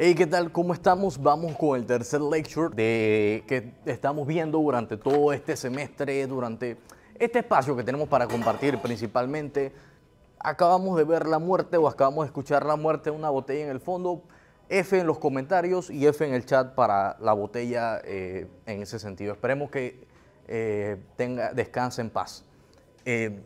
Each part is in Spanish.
Hey, ¿qué tal? ¿Cómo estamos? Vamos con el tercer lecture de que estamos viendo durante todo este semestre, durante este espacio que tenemos para compartir principalmente. Acabamos de ver la muerte o acabamos de escuchar la muerte de una botella en el fondo. F en los comentarios y F en el chat para la botella eh, en ese sentido. Esperemos que eh, tenga, descanse en paz. Eh,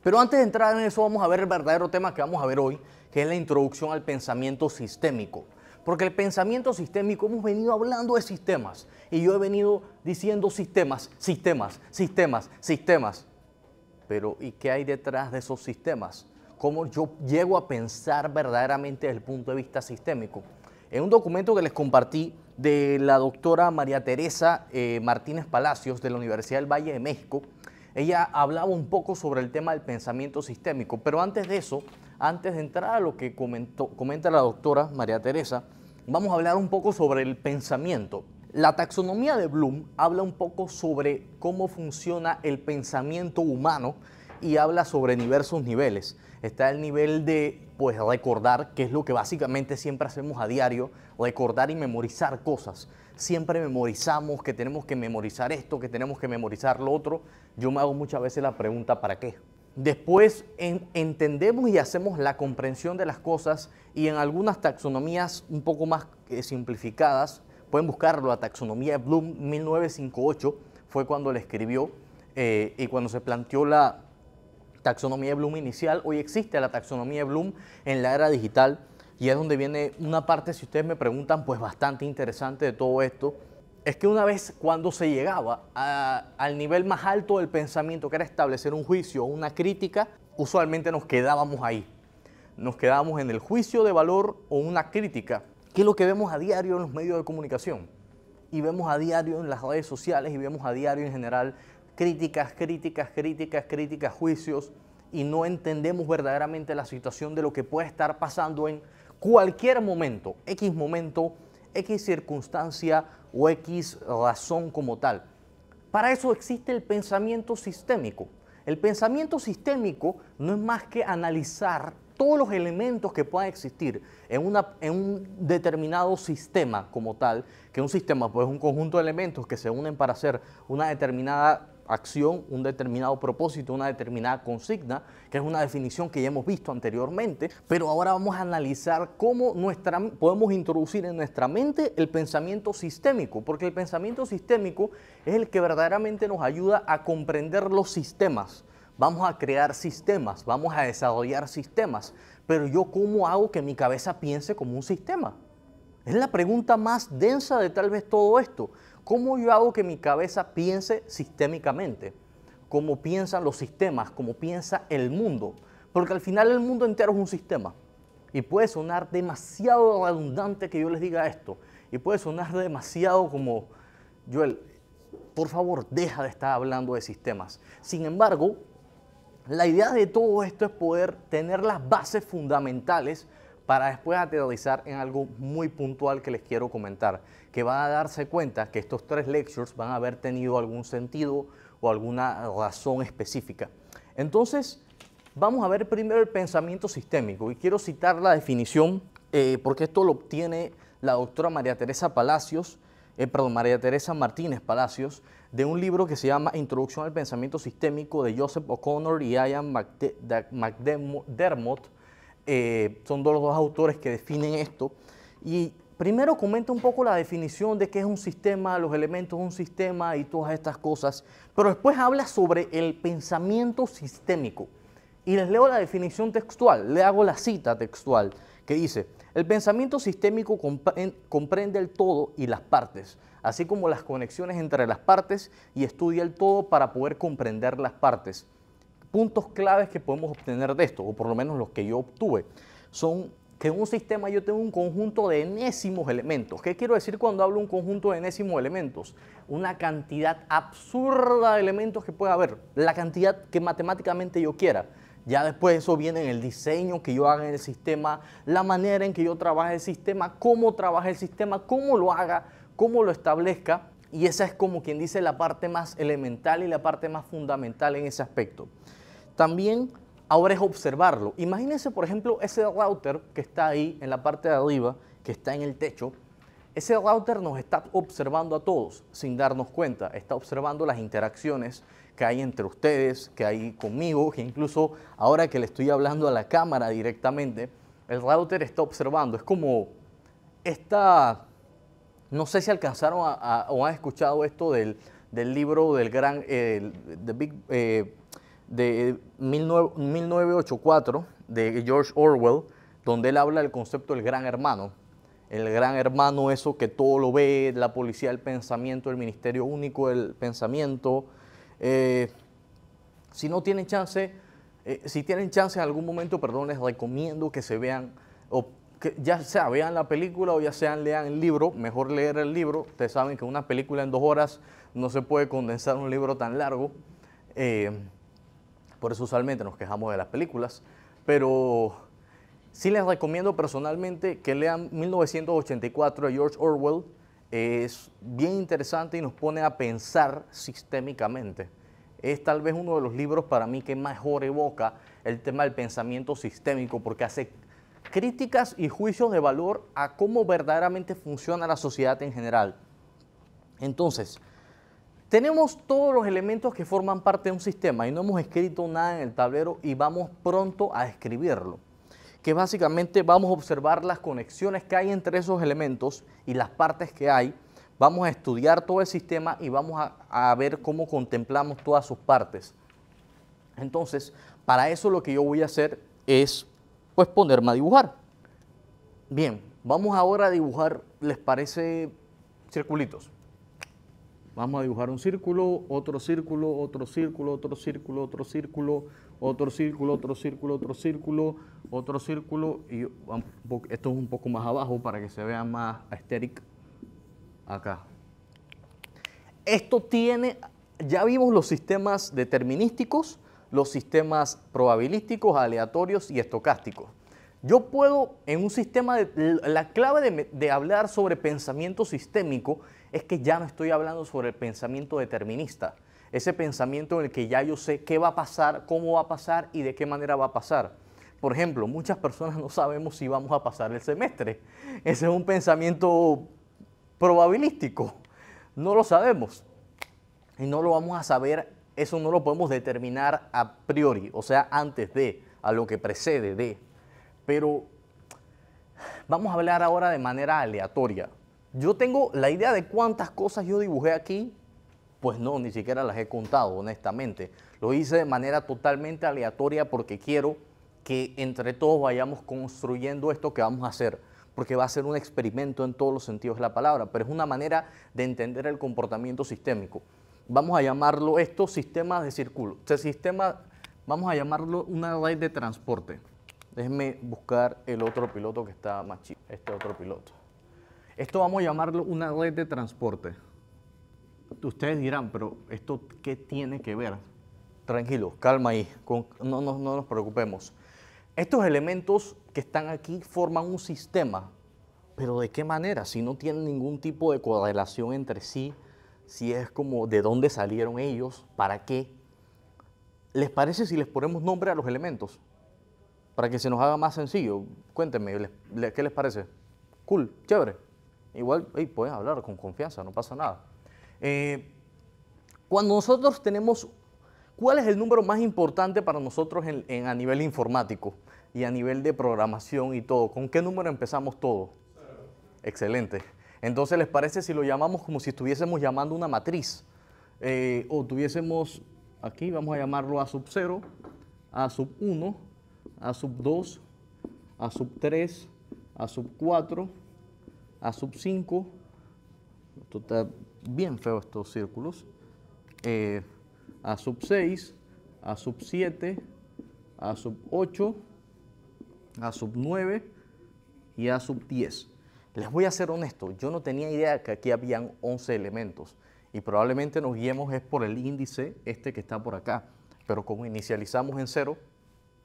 pero antes de entrar en eso, vamos a ver el verdadero tema que vamos a ver hoy, que es la introducción al pensamiento sistémico. Porque el pensamiento sistémico, hemos venido hablando de sistemas. Y yo he venido diciendo sistemas, sistemas, sistemas, sistemas. Pero ¿y qué hay detrás de esos sistemas? ¿Cómo yo llego a pensar verdaderamente desde el punto de vista sistémico? En un documento que les compartí de la doctora María Teresa eh, Martínez Palacios de la Universidad del Valle de México, ella hablaba un poco sobre el tema del pensamiento sistémico. Pero antes de eso, antes de entrar a lo que comentó, comenta la doctora María Teresa, vamos a hablar un poco sobre el pensamiento. La taxonomía de Bloom habla un poco sobre cómo funciona el pensamiento humano y habla sobre diversos niveles. Está el nivel de pues recordar, que es lo que básicamente siempre hacemos a diario, recordar y memorizar cosas. Siempre memorizamos que tenemos que memorizar esto, que tenemos que memorizar lo otro. Yo me hago muchas veces la pregunta ¿para qué? Después entendemos y hacemos la comprensión de las cosas y en algunas taxonomías un poco más eh, simplificadas, pueden buscarlo, la taxonomía de Bloom 1958 fue cuando la escribió eh, y cuando se planteó la taxonomía de Bloom inicial, hoy existe la taxonomía de Bloom en la era digital y es donde viene una parte, si ustedes me preguntan, pues bastante interesante de todo esto es que una vez cuando se llegaba al nivel más alto del pensamiento, que era establecer un juicio o una crítica, usualmente nos quedábamos ahí. Nos quedábamos en el juicio de valor o una crítica, que es lo que vemos a diario en los medios de comunicación. Y vemos a diario en las redes sociales y vemos a diario en general críticas, críticas, críticas, críticas, juicios, y no entendemos verdaderamente la situación de lo que puede estar pasando en cualquier momento, X momento X circunstancia o X razón como tal. Para eso existe el pensamiento sistémico. El pensamiento sistémico no es más que analizar todos los elementos que puedan existir en, un determinado sistema como tal, que un sistema pues, es un conjunto de elementos que se unen para hacer una determinada acción, un determinado propósito, una determinada consigna, que es una definición que ya hemos visto anteriormente, pero ahora vamos a analizar cómo nuestra, podemos introducir en nuestra mente el pensamiento sistémico, porque el pensamiento sistémico es el que verdaderamente nos ayuda a comprender los sistemas. Vamos a crear sistemas, vamos a desarrollar sistemas, pero yo cómo hago que mi cabeza piense como un sistema? Es la pregunta más densa de tal vez todo esto. ¿Cómo yo hago que mi cabeza piense sistémicamente? ¿Cómo piensan los sistemas? ¿Cómo piensa el mundo? Porque al final el mundo entero es un sistema. Y puede sonar demasiado redundante que yo les diga esto. Y puede sonar demasiado como, Joel, por favor, deja de estar hablando de sistemas. Sin embargo, la idea de todo esto es poder tener las bases fundamentales para después aterrizar en algo muy puntual que les quiero comentar que va a darse cuenta que estos tres lectures van a haber tenido algún sentido o alguna razón específica. Entonces, vamos a ver primero el pensamiento sistémico y quiero citar la definición eh, porque esto lo obtiene la doctora María Teresa Palacios, eh, perdón, María Teresa Martínez Palacios, de un libro que se llama Introducción al Pensamiento Sistémico de Joseph O'Connor y Ian McDermott. Eh, son los dos autores que definen esto. Y Primero comenta un poco la definición de qué es un sistema, los elementos de un sistema y todas estas cosas, pero después habla sobre el pensamiento sistémico. Y les leo la definición textual, le hago la cita textual, que dice, el pensamiento sistémico comprende el todo y las partes, así como las conexiones entre las partes y estudia el todo para poder comprender las partes. Puntos claves que podemos obtener de esto, o por lo menos los que yo obtuve, son que en un sistema yo tengo un conjunto de enésimos elementos. ¿Qué quiero decir cuando hablo un conjunto de enésimos elementos? Una cantidad absurda de elementos que puede haber, la cantidad que matemáticamente yo quiera. Ya después eso viene en el diseño que yo haga en el sistema, la manera en que yo trabaje el sistema, cómo trabaje el sistema, cómo lo haga, cómo lo establezca. Y esa es como quien dice la parte más elemental y la parte más fundamental en ese aspecto. También ahora es observarlo. Imagínense, por ejemplo, ese router que está ahí en la parte de arriba, que está en el techo. Ese router nos está observando a todos sin darnos cuenta. Está observando las interacciones que hay entre ustedes, que hay conmigo, que incluso ahora que le estoy hablando a la cámara directamente, el router está observando. Es como esta, no sé si alcanzaron a, o han escuchado esto del, libro del gran, eh, big, eh, de 1984 eh, de George Orwell, donde él habla del concepto del gran hermano. El gran hermano, eso que todo lo ve, la policía el pensamiento, el ministerio único del pensamiento. Eh, si no tienen chance, eh, si tienen chance en algún momento, perdón, les recomiendo que se vean, o que ya sea vean la película o ya sean lean el libro, mejor leer el libro. Ustedes saben que una película en dos horas no se puede condensar un libro tan largo. Por eso usualmente nos quejamos de las películas. Pero sí les recomiendo personalmente que lean 1984 de George Orwell. Es bien interesante y nos pone a pensar sistémicamente. Es tal vez uno de los libros para mí que mejor evoca el tema del pensamiento sistémico porque hace críticas y juicios de valor a cómo verdaderamente funciona la sociedad en general. Entonces, tenemos todos los elementos que forman parte de un sistema y no hemos escrito nada en el tablero y vamos pronto a escribirlo, que básicamente vamos a observar las conexiones que hay entre esos elementos y las partes que hay, vamos a estudiar todo el sistema y vamos a, ver cómo contemplamos todas sus partes. Entonces, para eso lo que yo voy a hacer es pues ponerme a dibujar. Bien, vamos ahora a dibujar, ¿les parece circulitos? Vamos a dibujar un círculo, otro círculo, otro círculo, otro círculo, otro círculo, otro círculo, otro círculo, otro círculo, otro círculo. Y esto es un poco más abajo para que se vea más estéril acá. Esto tiene, ya vimos los sistemas determinísticos, los sistemas probabilísticos, aleatorios y estocásticos. Yo puedo, en un sistema, de, la clave de, de hablar sobre pensamiento sistémico es que ya no estoy hablando sobre el pensamiento determinista, ese pensamiento en el que ya yo sé qué va a pasar, cómo va a pasar y de qué manera va a pasar. Por ejemplo, muchas personas no sabemos si vamos a pasar el semestre. Ese es un pensamiento probabilístico. No lo sabemos. Y no lo vamos a saber, eso no lo podemos determinar a priori, o sea, antes de, a lo que precede de. Pero vamos a hablar ahora de manera aleatoria. Yo tengo la idea de cuántas cosas yo dibujé aquí, pues no, ni siquiera las he contado, honestamente. Lo hice de manera totalmente aleatoria porque quiero que entre todos vayamos construyendo esto que vamos a hacer, porque va a ser un experimento en todos los sentidos de la palabra, pero es una manera de entender el comportamiento sistémico. Vamos a llamarlo esto sistema de círculo, este sistema, vamos a llamarlo una red de transporte. Déjenme buscar el otro piloto que está más chido, este otro piloto. Esto vamos a llamarlo una red de transporte. Ustedes dirán, pero ¿esto qué tiene que ver? Tranquilo, calma ahí, no, no nos preocupemos. Estos elementos que están aquí forman un sistema, pero ¿de qué manera? Si no tienen ningún tipo de correlación entre sí, si es como de dónde salieron ellos, para qué. ¿Les parece si les ponemos nombre a los elementos? Para que se nos haga más sencillo. Cuéntenme, ¿qué les parece? Cool, chévere. Igual hey, puedes hablar con confianza, no pasa nada. Eh, cuando nosotros tenemos, ¿cuál es el número más importante para nosotros en, a nivel informático y a nivel de programación y todo? ¿Con qué número empezamos todo? Excelente. Entonces, ¿les parece si lo llamamos como si estuviésemos llamando una matriz? Eh, o tuviésemos, aquí vamos a llamarlo A sub 0, A sub 1, A sub 2, A sub 3, A sub 4, a sub 5. Esto está bien feo estos círculos. Eh, a sub 6, a sub 7, a sub 8, a sub 9 y a sub 10. Les voy a ser honesto, yo no tenía idea que aquí habían 11 elementos y probablemente nos guiemos es por el índice este que está por acá, pero como inicializamos en 0,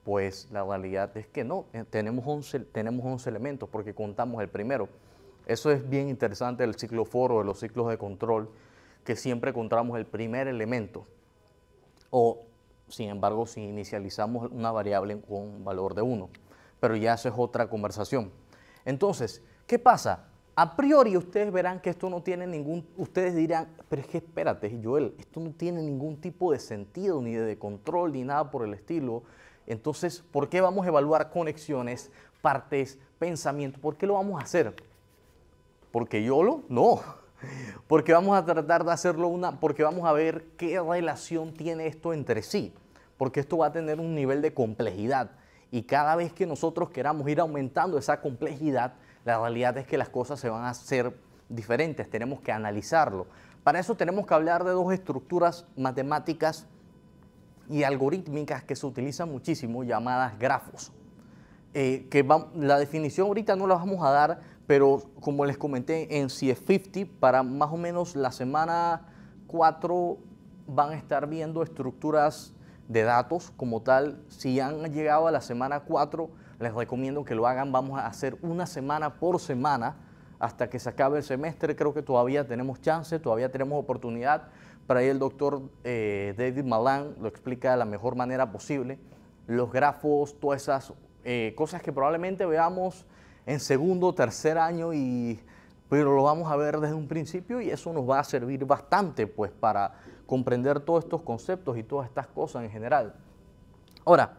pues la realidad es que no, eh, tenemos 11, tenemos 11 elementos porque contamos el primero. Eso es bien interesante del ciclo foro, de los ciclos de control, que siempre encontramos el primer elemento. O, sin embargo, si inicializamos una variable con valor de 1. Pero ya eso es otra conversación. Entonces, ¿qué pasa? A priori ustedes verán que esto no tiene ningún, ustedes dirán, pero es que espérate, Joel, esto no tiene ningún tipo de sentido, ni de control, ni nada por el estilo. Entonces, ¿por qué vamos a evaluar conexiones, partes, pensamiento? ¿Por qué lo vamos a hacer? Porque lo no. Porque vamos a tratar de hacerlo una, porque vamos a ver qué relación tiene esto entre sí. Porque esto va a tener un nivel de complejidad. Y cada vez que nosotros queramos ir aumentando esa complejidad, la realidad es que las cosas se van a hacer diferentes. Tenemos que analizarlo. Para eso tenemos que hablar de dos estructuras matemáticas y algorítmicas que se utilizan muchísimo, llamadas grafos. Eh, que la definición ahorita no la vamos a dar pero como les comenté, en CF50 para más o menos la semana 4 van a estar viendo estructuras de datos como tal. Si han llegado a la semana 4, les recomiendo que lo hagan. Vamos a hacer una semana por semana hasta que se acabe el semestre. Creo que todavía tenemos chance, todavía tenemos oportunidad. Para ahí el doctor eh, David Malan lo explica de la mejor manera posible. Los grafos, todas esas eh, cosas que probablemente veamos en segundo, tercer año, y, pero lo vamos a ver desde un principio y eso nos va a servir bastante pues, para comprender todos estos conceptos y todas estas cosas en general. Ahora,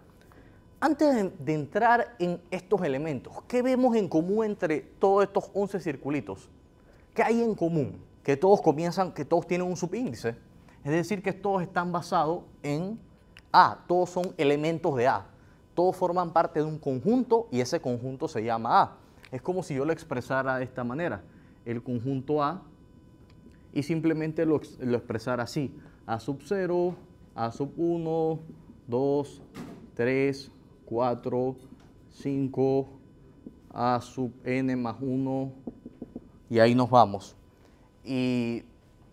antes de, entrar en estos elementos, ¿qué vemos en común entre todos estos 11 circulitos? ¿Qué hay en común? Que todos comienzan, que todos tienen un subíndice. Es decir, que todos están basados en A, todos son elementos de A. Todos forman parte de un conjunto y ese conjunto se llama A. Es como si yo lo expresara de esta manera, el conjunto A, y simplemente lo, lo expresara así, A sub 0, A sub 1, 2, 3, 4, 5, A sub n más 1, y ahí nos vamos. Y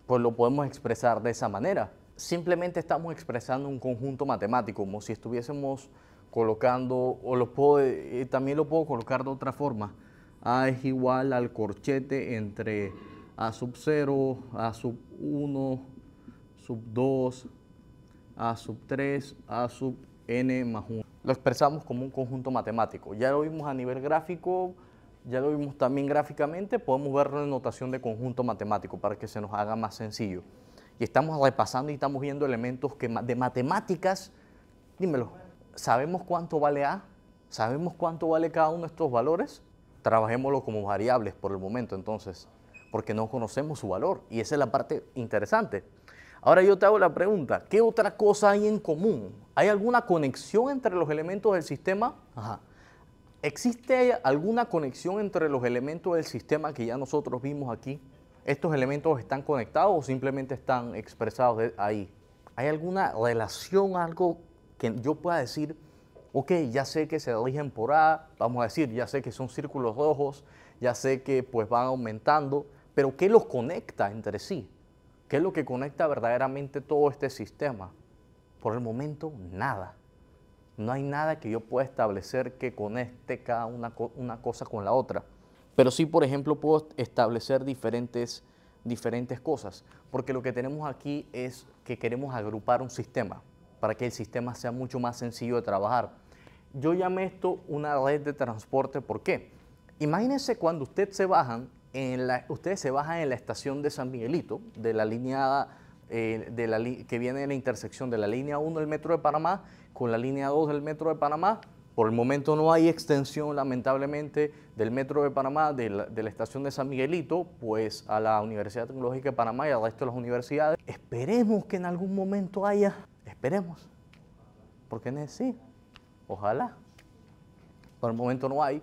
pues lo podemos expresar de esa manera. Simplemente estamos expresando un conjunto matemático, como si estuviésemos colocando, o lo puedo, eh, también lo puedo colocar de otra forma. A es igual al corchete entre A sub 0, A sub 1, sub 2, A sub 3, A sub n más 1. Lo expresamos como un conjunto matemático. Ya lo vimos a nivel gráfico, ya lo vimos también gráficamente, podemos verlo en notación de conjunto matemático para que se nos haga más sencillo. Y estamos repasando y estamos viendo elementos que, de matemáticas. Dímelo, ¿sabemos cuánto vale A? ¿Sabemos cuánto vale cada uno de estos valores? trabajémoslo como variables por el momento entonces, porque no conocemos su valor y esa es la parte interesante. Ahora yo te hago la pregunta, ¿qué otra cosa hay en común? ¿Hay alguna conexión entre los elementos del sistema? ¿Existe alguna conexión entre los elementos del sistema que ya nosotros vimos aquí? ¿Estos elementos están conectados o simplemente están expresados ahí? ¿Hay alguna relación, algo que yo pueda decir, ok, ya sé que se eligen por A, vamos a decir, ya sé que son círculos rojos, ya sé que pues van aumentando, pero ¿qué los conecta entre sí? ¿Qué es lo que conecta verdaderamente todo este sistema? Por el momento, nada. No hay nada que yo pueda establecer que conecte cada una, una cosa con la otra. Pero sí, por ejemplo, puedo establecer diferentes, diferentes cosas, porque lo que tenemos aquí es que queremos agrupar un sistema para que el sistema sea mucho más sencillo de trabajar. Yo llamé esto una red de transporte. ¿Por qué? Imagínense cuando se bajan ustedes se bajan en la estación de San Miguelito, de la línea eh, que viene de la intersección de la línea 1 del Metro de Panamá con la línea 2 del Metro de Panamá. Por el momento no hay extensión, lamentablemente, del Metro de Panamá, de la, estación de San Miguelito, pues a la Universidad Tecnológica de Panamá y al resto de las universidades. Esperemos que en algún momento haya, esperemos, porque necesito. Ojalá. Por el momento no hay.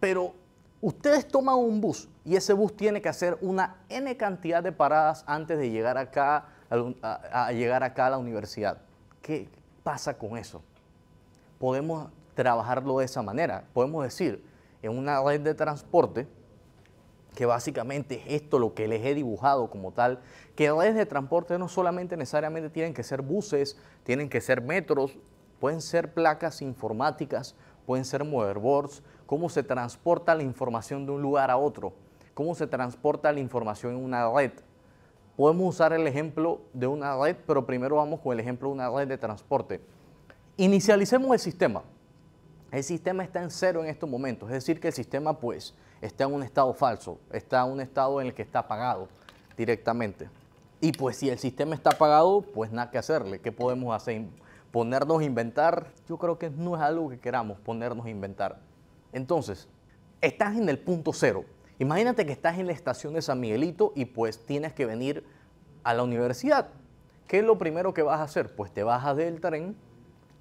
Pero ustedes toman un bus y ese bus tiene que hacer una N cantidad de paradas antes de llegar acá a, llegar acá a la universidad. ¿Qué pasa con eso? Podemos trabajarlo de esa manera. Podemos decir, en una red de transporte, que básicamente es esto lo que les he dibujado como tal, que redes de transporte no solamente necesariamente tienen que ser buses, tienen que ser metros, Pueden ser placas informáticas, pueden ser motherboards, cómo se transporta la información de un lugar a otro, cómo se transporta la información en una red. Podemos usar el ejemplo de una red, pero primero vamos con el ejemplo de una red de transporte. Inicialicemos el sistema. El sistema está en cero en estos momentos, es decir, que el sistema pues está en un estado falso, está en un estado en el que está apagado directamente. Y pues si el sistema está apagado, pues nada que hacerle, ¿qué podemos hacer? ponernos a inventar, yo creo que no es algo que queramos ponernos a inventar. Entonces, estás en el punto cero. Imagínate que estás en la estación de San Miguelito y pues tienes que venir a la universidad. ¿Qué es lo primero que vas a hacer? Pues te bajas del tren,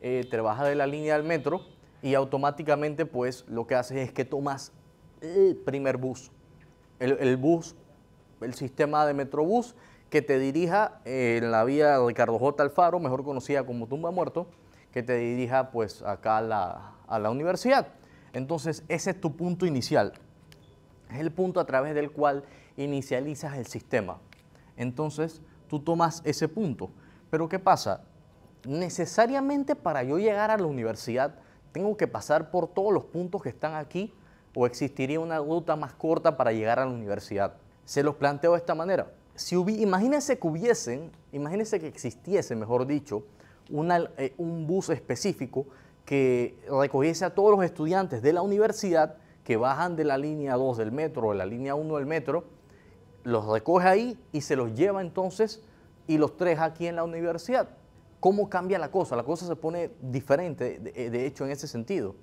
eh, te bajas de la línea del metro y automáticamente pues lo que haces es que tomas el primer bus. El, bus, el sistema de Metrobús que te dirija eh, en la vía Ricardo J. Alfaro, mejor conocida como Tumba Muerto, que te dirija pues acá a la, universidad. Entonces ese es tu punto inicial, es el punto a través del cual inicializas el sistema. Entonces tú tomas ese punto. Pero ¿qué pasa? Necesariamente para yo llegar a la universidad tengo que pasar por todos los puntos que están aquí o existiría una ruta más corta para llegar a la universidad. Se los planteo de esta manera si imagínense que hubiesen, imagínense que existiese, mejor dicho, eh, un bus específico que recogiese a todos los estudiantes de la universidad que bajan de la línea 2 del metro o de la línea 1 del metro, los recoge ahí y se los lleva entonces y los tres aquí en la universidad. ¿Cómo cambia la cosa? La cosa se pone diferente, de eh, hecho, en ese sentido.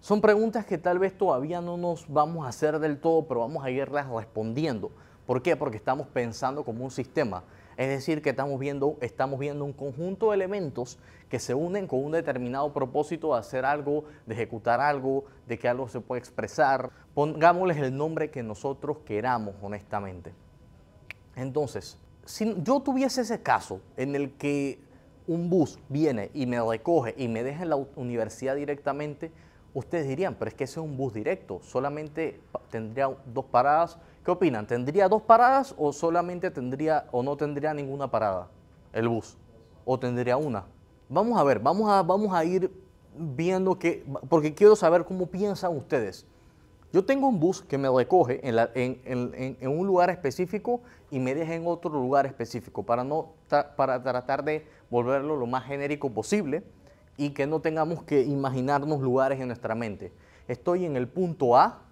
Son preguntas que tal vez todavía no nos vamos a hacer del todo, pero vamos a irlas respondiendo. ¿Por qué? Porque estamos pensando como un sistema. Es decir, que estamos viendo, estamos viendo un conjunto de elementos que se unen con un determinado propósito de hacer algo, de ejecutar algo, de que algo se pueda expresar. Pongámosles el nombre que nosotros queramos, honestamente. Entonces, si yo tuviese ese caso en el que un bus viene y me recoge y me deja en la universidad directamente, Ustedes dirían, pero es que ese es un bus directo, solamente tendría dos paradas. ¿Qué opinan? ¿Tendría dos paradas o solamente tendría o no tendría ninguna parada el bus? ¿O tendría una? Vamos a ver, vamos a, vamos a ir viendo que, porque quiero saber cómo piensan ustedes. Yo tengo un bus que me recoge en, un lugar específico y me deja en otro lugar específico para, no, para tratar de volverlo lo más genérico posible y que no tengamos que imaginarnos lugares en nuestra mente. Estoy en el punto A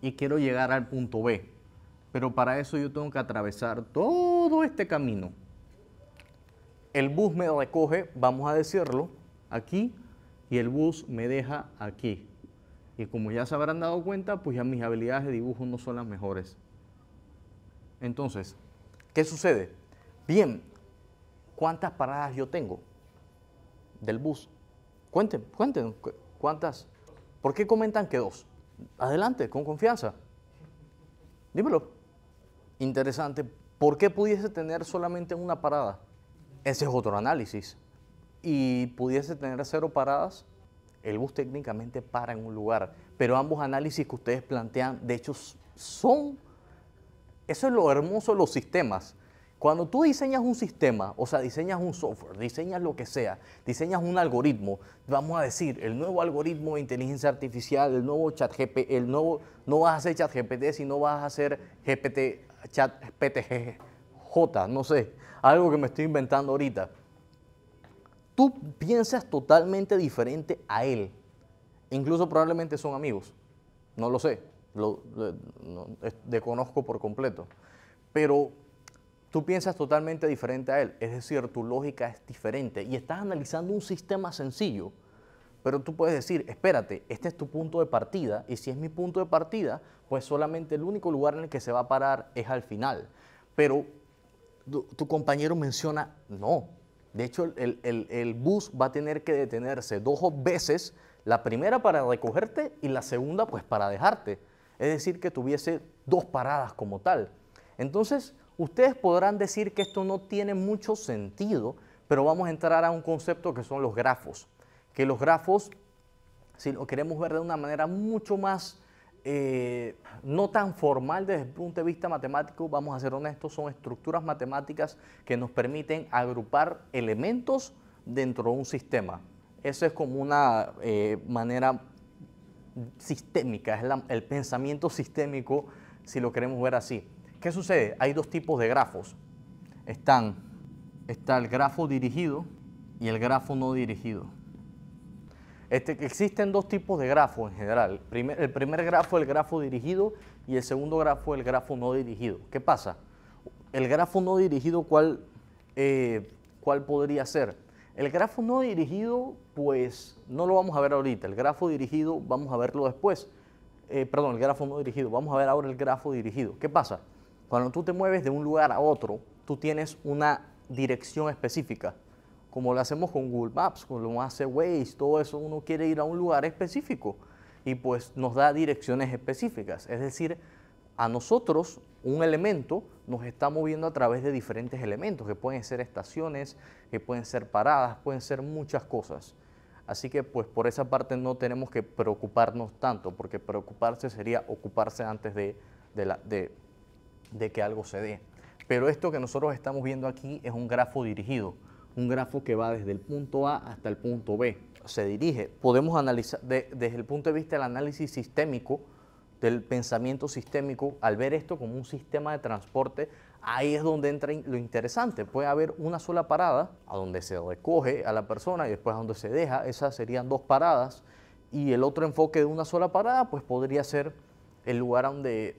y quiero llegar al punto B, pero para eso yo tengo que atravesar todo este camino. El bus me recoge, vamos a decirlo, aquí y el bus me deja aquí. Y como ya se habrán dado cuenta, pues ya mis habilidades de dibujo no son las mejores. Entonces, ¿qué sucede? Bien, ¿cuántas paradas yo tengo del bus? Cuenten, cuenten, ¿cuántas? ¿Por qué comentan que dos? Adelante, con confianza. Dímelo. Interesante. ¿Por qué pudiese tener solamente una parada? Ese es otro análisis. Y pudiese tener cero paradas, el bus técnicamente para en un lugar. Pero ambos análisis que ustedes plantean, de hecho, son... Eso es lo hermoso de los sistemas. Cuando tú diseñas un sistema, o sea, diseñas un software, diseñas lo que sea, diseñas un algoritmo, vamos a decir, el nuevo algoritmo de inteligencia artificial, el nuevo chat GPT, el nuevo, no vas a hacer chat GPT, sino vas a hacer GPT, chat PTGJ, no sé, algo que me estoy inventando ahorita. Tú piensas totalmente diferente a él. Incluso probablemente son amigos. No lo sé, lo, desconozco por completo. Pero Tú piensas totalmente diferente a él, es decir, tu lógica es diferente y estás analizando un sistema sencillo, pero tú puedes decir, espérate, este es tu punto de partida y si es mi punto de partida, pues solamente el único lugar en el que se va a parar es al final. Pero tu, compañero menciona, no, de hecho el, el bus va a tener que detenerse dos veces, la primera para recogerte y la segunda pues para dejarte. Es decir, que tuviese dos paradas como tal. Entonces, Ustedes podrán decir que esto no tiene mucho sentido, pero vamos a entrar a un concepto que son los grafos. Que los grafos, si lo queremos ver de una manera mucho más, eh, no tan formal desde el punto de vista matemático, vamos a ser honestos, son estructuras matemáticas que nos permiten agrupar elementos dentro de un sistema. Eso es como una eh, manera sistémica, es el pensamiento sistémico, si lo queremos ver así. ¿Qué sucede? Hay dos tipos de grafos. está el grafo dirigido y el grafo no dirigido. Este, existen dos tipos de grafos en general. el primer grafo es el grafo dirigido y el segundo grafo es el grafo no dirigido. ¿Qué pasa? El grafo no dirigido, eh, ¿cuál, podría ser? El grafo no dirigido, pues no lo vamos a ver ahorita. El grafo dirigido vamos a verlo después. Eh, perdón, el grafo no dirigido. Vamos a ver ahora el grafo dirigido. ¿Qué pasa? Cuando tú te mueves de un lugar a otro, tú tienes una dirección específica, como lo hacemos con Google Maps, como hace Waze, todo eso, uno quiere ir a un lugar específico y pues nos da direcciones específicas. Es decir, a nosotros un elemento nos está moviendo a través de diferentes elementos, que pueden ser estaciones, que pueden ser paradas, pueden ser muchas cosas. Así que pues por esa parte no tenemos que preocuparnos tanto, porque preocuparse sería ocuparse antes de, la, de de que algo se dé. Pero esto que nosotros estamos viendo aquí es un grafo dirigido, un grafo que va desde el punto A hasta el punto B. Se dirige, podemos analizar desde el punto de vista del análisis sistémico, del pensamiento sistémico, al ver esto como un sistema de transporte, ahí es donde entra lo interesante. Puede haber una sola parada a donde se recoge a la persona y después a donde se deja, esas serían dos paradas, y el otro enfoque de una sola parada, pues podría ser el lugar donde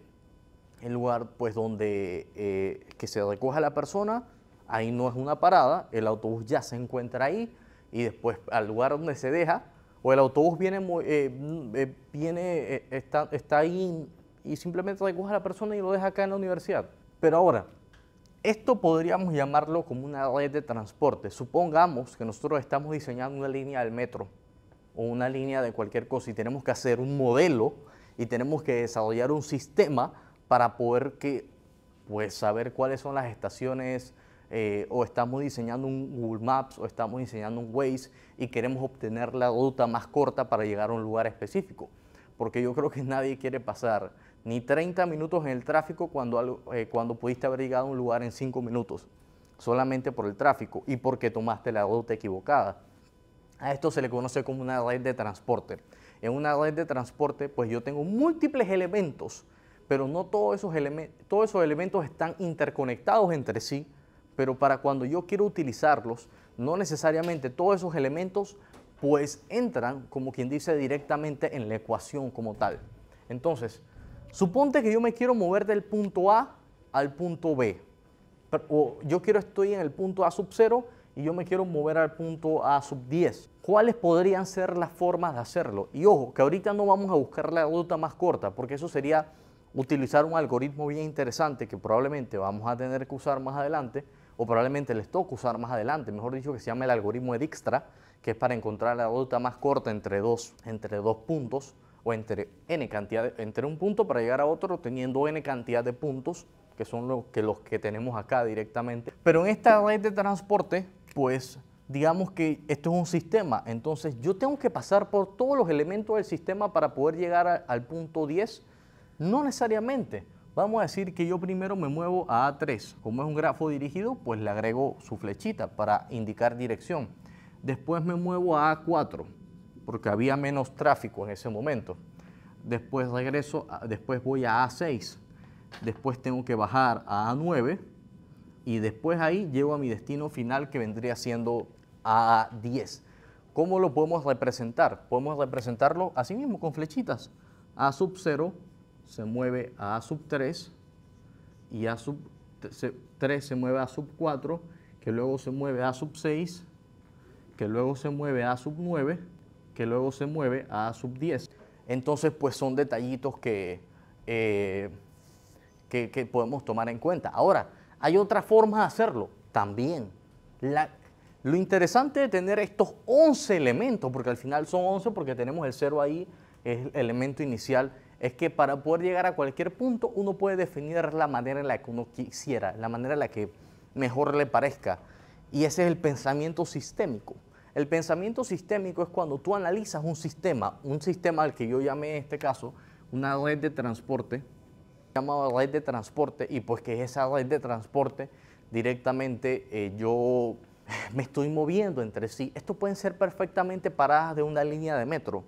el lugar pues donde eh, que se recoja la persona, ahí no es una parada, el autobús ya se encuentra ahí y después al lugar donde se deja, o el autobús viene, eh, mm, eh, viene está, está ahí y simplemente recoge a la persona y lo deja acá en la universidad. Pero ahora, esto podríamos llamarlo como una red de transporte. Supongamos que nosotros estamos diseñando una línea del metro o una línea de cualquier cosa y tenemos que hacer un modelo y tenemos que desarrollar un sistema para poder que, pues, saber cuáles son las estaciones, eh, o estamos diseñando un Google Maps o estamos diseñando un Waze y queremos obtener la ruta más corta para llegar a un lugar específico. Porque yo creo que nadie quiere pasar ni 30 minutos en el tráfico cuando, eh, cuando pudiste haber llegado a un lugar en 5 minutos, solamente por el tráfico y porque tomaste la ruta equivocada. A esto se le conoce como una red de transporte. En una red de transporte, pues yo tengo múltiples elementos pero no todos esos, todos esos elementos están interconectados entre sí, pero para cuando yo quiero utilizarlos, no necesariamente todos esos elementos pues entran, como quien dice, directamente en la ecuación como tal. Entonces, suponte que yo me quiero mover del punto A al punto B, o yo quiero estoy en el punto A sub 0 y yo me quiero mover al punto A sub 10. ¿Cuáles podrían ser las formas de hacerlo? Y ojo, que ahorita no vamos a buscar la ruta más corta, porque eso sería utilizar un algoritmo bien interesante que probablemente vamos a tener que usar más adelante, o probablemente les toca usar más adelante, mejor dicho, que se llama el algoritmo de Dijkstra, que es para encontrar la ruta más corta entre dos, entre dos puntos o entre n cantidad entre un punto para llegar a otro teniendo n cantidad de puntos que son los que, los que tenemos acá directamente. Pero en esta red de transporte, pues digamos que esto es un sistema, entonces yo tengo que pasar por todos los elementos del sistema para poder llegar al punto 10 no necesariamente. Vamos a decir que yo primero me muevo a A3. Como es un grafo dirigido, pues le agrego su flechita para indicar dirección. Después me muevo a A4, porque había menos tráfico en ese momento. Después regreso, después voy a A6. Después tengo que bajar a A9. Y después ahí llego a mi destino final que vendría siendo A10. ¿Cómo lo podemos representar? Podemos representarlo así mismo con flechitas. A sub 0, se mueve a A sub 3 y A sub 3 se mueve a sub 4, que luego se mueve a sub 6, que luego se mueve a sub 9, que luego se mueve a A sub 10. Entonces, pues son detallitos eh, que, que, podemos tomar en cuenta. Ahora, hay otra forma de hacerlo también. lo interesante de tener estos 11 elementos, porque al final son 11 porque tenemos el 0 ahí, es el elemento inicial es que para poder llegar a cualquier punto uno puede definir la manera en la que uno quisiera, la manera en la que mejor le parezca. Y ese es el pensamiento sistémico. El pensamiento sistémico es cuando tú analizas un sistema, un sistema al que yo llamé en este caso una red de transporte, llamada red de transporte, y pues que esa red de transporte directamente eh, yo me estoy moviendo entre sí. Esto pueden ser perfectamente paradas de una línea de metro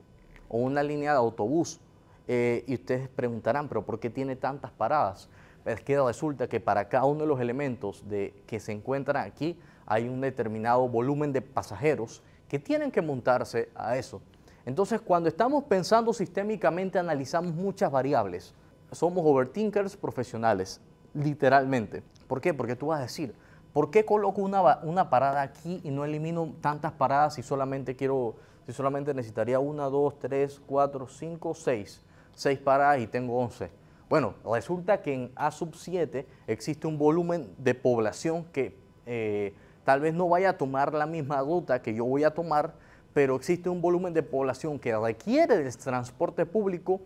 o una línea de autobús eh, y ustedes preguntarán, pero ¿por qué tiene tantas paradas? Es que resulta que para cada uno de los elementos de, que se encuentran aquí hay un determinado volumen de pasajeros que tienen que montarse a eso. Entonces, cuando estamos pensando sistémicamente, analizamos muchas variables. Somos overthinkers profesionales, literalmente. ¿Por qué? Porque tú vas a decir, ¿por qué coloco una, una parada aquí y no elimino tantas paradas si solamente quiero, si solamente necesitaría una, dos, tres, cuatro, cinco, seis? 6 para y tengo 11. Bueno, resulta que en A sub 7 existe un volumen de población que eh, tal vez no vaya a tomar la misma ruta que yo voy a tomar, pero existe un volumen de población que requiere del transporte público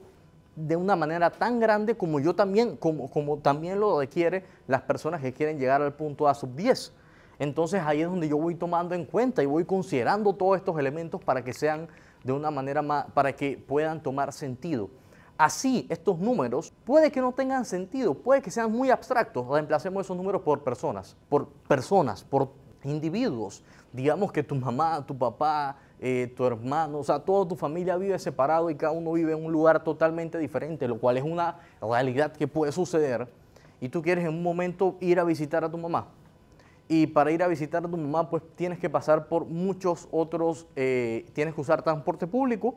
de una manera tan grande como yo también, como, como también lo requiere las personas que quieren llegar al punto A sub 10. Entonces ahí es donde yo voy tomando en cuenta y voy considerando todos estos elementos para que sean de una manera más, para que puedan tomar sentido. Así, estos números puede que no tengan sentido, puede que sean muy abstractos. Reemplacemos esos números por personas, por personas, por individuos. Digamos que tu mamá, tu papá, eh, tu hermano, o sea, toda tu familia vive separado y cada uno vive en un lugar totalmente diferente, lo cual es una realidad que puede suceder. Y tú quieres en un momento ir a visitar a tu mamá. Y para ir a visitar a tu mamá, pues tienes que pasar por muchos otros, eh, tienes que usar transporte público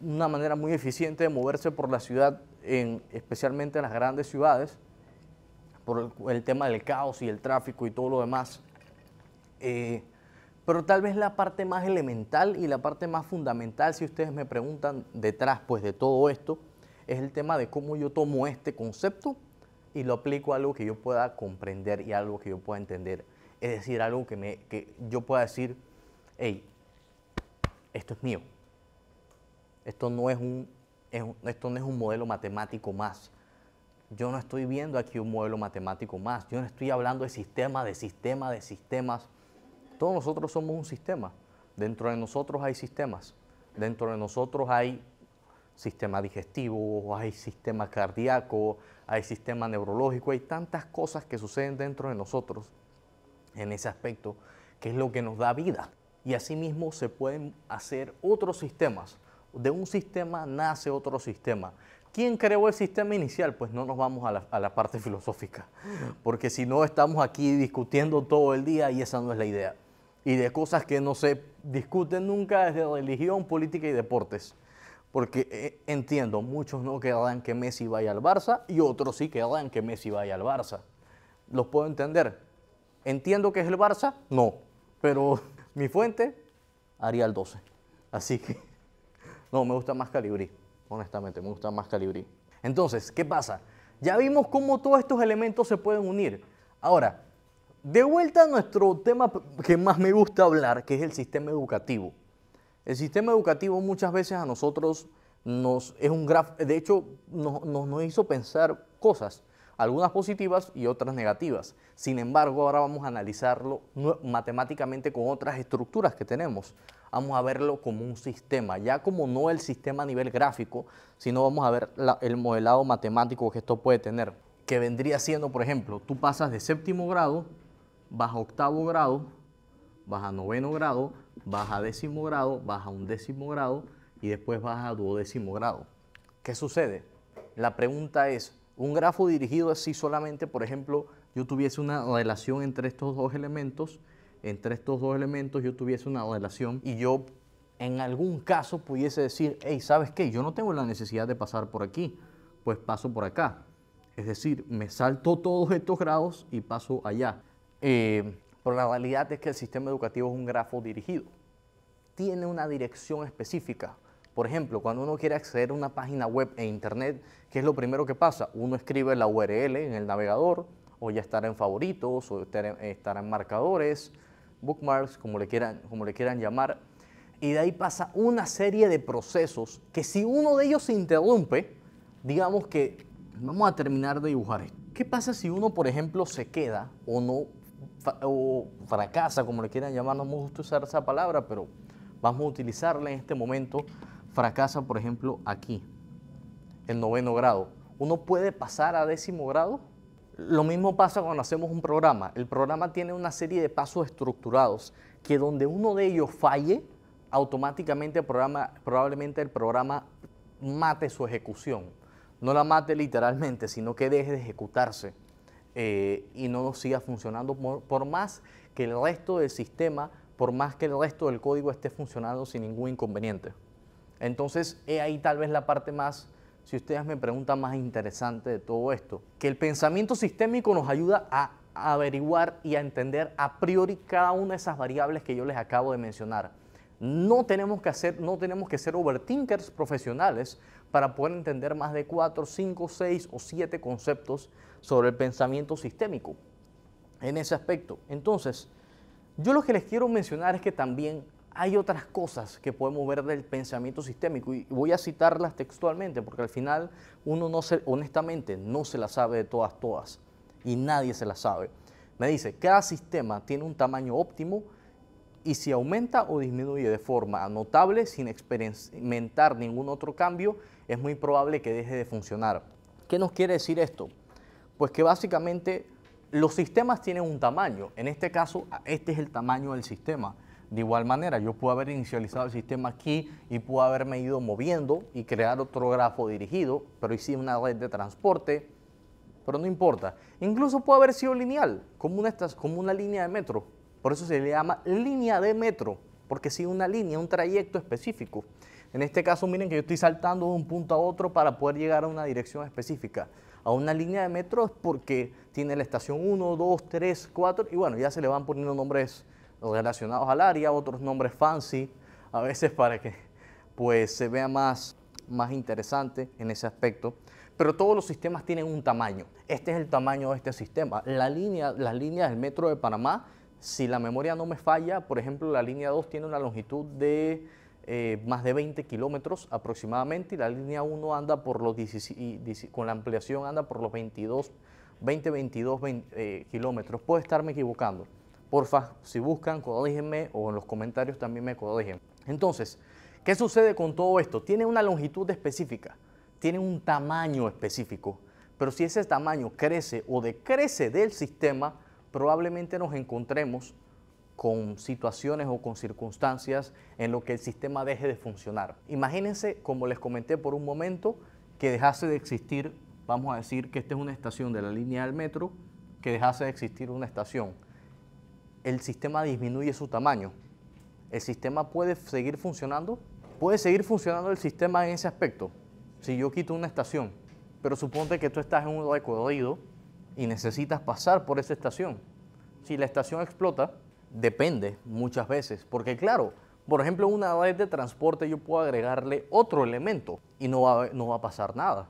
una manera muy eficiente de moverse por la ciudad, en, especialmente en las grandes ciudades, por el, tema del caos y el tráfico y todo lo demás. Eh, pero tal vez la parte más elemental y la parte más fundamental, si ustedes me preguntan detrás pues, de todo esto, es el tema de cómo yo tomo este concepto y lo aplico a algo que yo pueda comprender y algo que yo pueda entender. Es decir, algo que, me, que yo pueda decir, hey, esto es mío. Esto no es un, esto no es un modelo matemático más. Yo no estoy viendo aquí un modelo matemático más. Yo no estoy hablando de sistema, de sistema, de sistemas. Todos nosotros somos un sistema. Dentro de nosotros hay sistemas. Dentro de nosotros hay sistema digestivo, hay sistema cardíaco, hay sistema neurológico, hay tantas cosas que suceden dentro de nosotros en ese aspecto, que es lo que nos da vida. Y asimismo se pueden hacer otros sistemas de un sistema nace otro sistema. ¿Quién creó el sistema inicial? Pues no nos vamos a la, parte filosófica, porque si no estamos aquí discutiendo todo el día y esa no es la idea. Y de cosas que no se discuten nunca es de religión, política y deportes. Porque eh, entiendo, muchos no querrán que Messi vaya al Barça y otros sí querrán que Messi vaya al Barça. Los puedo entender. ¿Entiendo que es el Barça? No. Pero mi fuente, haría el 12. Así que... No, me gusta más Calibrí, honestamente, me gusta más Calibrí. Entonces, ¿qué pasa? Ya vimos cómo todos estos elementos se pueden unir. Ahora, de vuelta a nuestro tema que más me gusta hablar, que es el sistema educativo. El sistema educativo muchas veces a nosotros nos es un graf, de hecho nos, nos, nos hizo pensar cosas algunas positivas y otras negativas. Sin embargo, ahora vamos a analizarlo matemáticamente con otras estructuras que tenemos. Vamos a verlo como un sistema, ya como no el sistema a nivel gráfico, sino vamos a ver el modelado matemático que esto puede tener, que vendría siendo, por ejemplo, tú pasas de séptimo grado, vas a octavo grado, vas a noveno grado, vas a décimo grado, vas a undécimo grado y después vas a duodécimo grado. ¿Qué sucede? La pregunta es, un grafo dirigido si solamente, por ejemplo, yo tuviese una relación entre estos dos elementos, entre estos dos elementos yo tuviese una relación y yo en algún caso pudiese decir, hey, ¿sabes qué? Yo no tengo la necesidad de pasar por aquí, pues paso por acá. Es decir, me salto todos estos grados y paso allá. Eh, pero la realidad es que el sistema educativo es un grafo dirigido. Tiene una dirección específica. Por ejemplo, cuando uno quiere acceder a una página web e internet, ¿qué es lo primero que pasa? Uno escribe la URL en el navegador, o ya estará en favoritos, o estará en marcadores, bookmarks, como le quieran, como le quieran llamar. Y de ahí pasa una serie de procesos que si uno de ellos se interrumpe, digamos que vamos a terminar de dibujar esto. ¿Qué pasa si uno, por ejemplo, se queda o no o fracasa, como le quieran llamar? No me gusta usar esa palabra, pero vamos a utilizarla en este momento fracasa, por ejemplo, aquí, el noveno grado. Uno puede pasar a décimo grado. Lo mismo pasa cuando hacemos un programa. El programa tiene una serie de pasos estructurados que donde uno de ellos falle, automáticamente el programa, probablemente el programa mate su ejecución. No la mate literalmente, sino que deje de ejecutarse eh, y no siga funcionando por más que el resto del sistema, por más que el resto del código esté funcionando sin ningún inconveniente. Entonces, he ahí tal vez la parte más, si ustedes me preguntan, más interesante de todo esto, que el pensamiento sistémico nos ayuda a averiguar y a entender a priori cada una de esas variables que yo les acabo de mencionar. No tenemos que, hacer, no tenemos que ser overthinkers profesionales para poder entender más de cuatro, cinco, seis o siete conceptos sobre el pensamiento sistémico en ese aspecto. Entonces, yo lo que les quiero mencionar es que también hay otras cosas que podemos ver del pensamiento sistémico y voy a citarlas textualmente porque al final uno no se, honestamente no se las sabe de todas, todas y nadie se las sabe. Me dice, cada sistema tiene un tamaño óptimo y si aumenta o disminuye de forma notable sin experimentar ningún otro cambio, es muy probable que deje de funcionar. ¿Qué nos quiere decir esto? Pues que básicamente los sistemas tienen un tamaño, en este caso este es el tamaño del sistema de igual manera, yo puedo haber inicializado el sistema aquí y puedo haberme ido moviendo y crear otro grafo dirigido, pero hice una red de transporte, pero no importa. Incluso puede haber sido lineal, como una, como una línea de metro. Por eso se le llama línea de metro, porque sigue una línea, un trayecto específico. En este caso, miren que yo estoy saltando de un punto a otro para poder llegar a una dirección específica. A una línea de metro es porque tiene la estación 1, 2, 3, 4 y bueno, ya se le van poniendo nombres relacionados al área, otros nombres fancy, a veces para que pues se vea más, más interesante en ese aspecto. Pero todos los sistemas tienen un tamaño. Este es el tamaño de este sistema. La línea, las líneas del metro de Panamá, si la memoria no me falla, por ejemplo, la línea 2 tiene una longitud de eh, más de 20 kilómetros aproximadamente y la línea 1 anda por los con la ampliación anda por los 22, 20, 22 kilómetros. Puede estarme equivocando. Porfa, si buscan, codíjenme o en los comentarios también me codigen. Entonces, ¿qué sucede con todo esto? Tiene una longitud específica, tiene un tamaño específico, pero si ese tamaño crece o decrece del sistema, probablemente nos encontremos con situaciones o con circunstancias en lo que el sistema deje de funcionar. Imagínense, como les comenté por un momento, que dejase de existir, vamos a decir que esta es una estación de la línea del metro, que dejase de existir una estación el sistema disminuye su tamaño. El sistema puede seguir funcionando, puede seguir funcionando el sistema en ese aspecto. Si yo quito una estación, pero suponte que tú estás en un recorrido y necesitas pasar por esa estación. Si la estación explota, depende muchas veces, porque claro, por ejemplo, una red de transporte yo puedo agregarle otro elemento y no va, a pasar nada.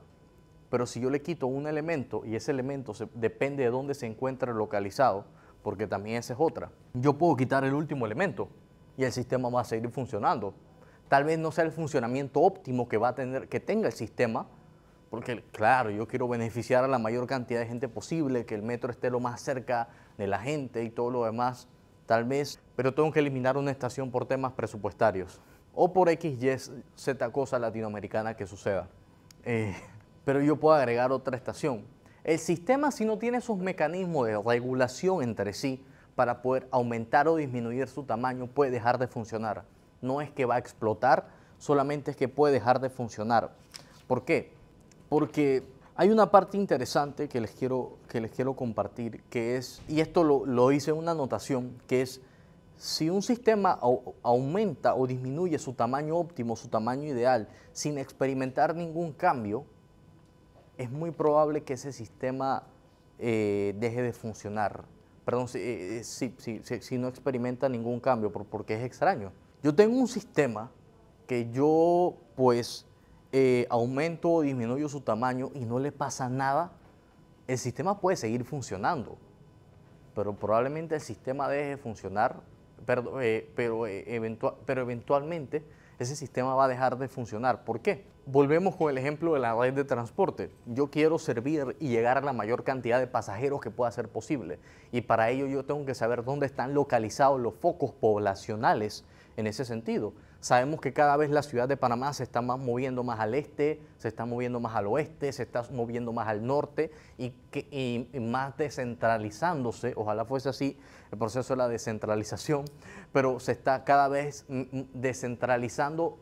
Pero si yo le quito un elemento y ese elemento depende de dónde se encuentra localizado, porque también esa es otra. Yo puedo quitar el último elemento y el sistema va a seguir funcionando. Tal vez no sea el funcionamiento óptimo que va a tener, que tenga el sistema, porque claro, yo quiero beneficiar a la mayor cantidad de gente posible, que el metro esté lo más cerca de la gente y todo lo demás, tal vez, pero tengo que eliminar una estación por temas presupuestarios o por X, Y, Z cosa latinoamericana que suceda. Eh, pero yo puedo agregar otra estación el sistema si no tiene esos mecanismos de regulación entre sí para poder aumentar o disminuir su tamaño puede dejar de funcionar. No es que va a explotar, solamente es que puede dejar de funcionar. ¿Por qué? Porque hay una parte interesante que les quiero, que les quiero compartir, que es, y esto lo, hice en una anotación, que es si un sistema aumenta o disminuye su tamaño óptimo, su tamaño ideal, sin experimentar ningún cambio, es muy probable que ese sistema eh, deje de funcionar. Perdón, si, eh, eh, no experimenta ningún cambio, porque es extraño. Yo tengo un sistema que yo pues aumento o disminuyo su tamaño y no le pasa nada. El sistema puede seguir funcionando, pero probablemente el sistema deje de funcionar, pero eventualmente ese sistema va a dejar de funcionar. ¿Por qué? Volvemos con el ejemplo de la red de transporte. Yo quiero servir y llegar a la mayor cantidad de pasajeros que pueda ser posible. Y para ello yo tengo que saber dónde están localizados los focos poblacionales en ese sentido. Sabemos que cada vez la ciudad de Panamá se está moviendo más al este, se está moviendo más al oeste, se está moviendo más al norte y, que, más descentralizándose, ojalá fuese así el proceso de la descentralización, pero se está cada vez mm, mm, descentralizando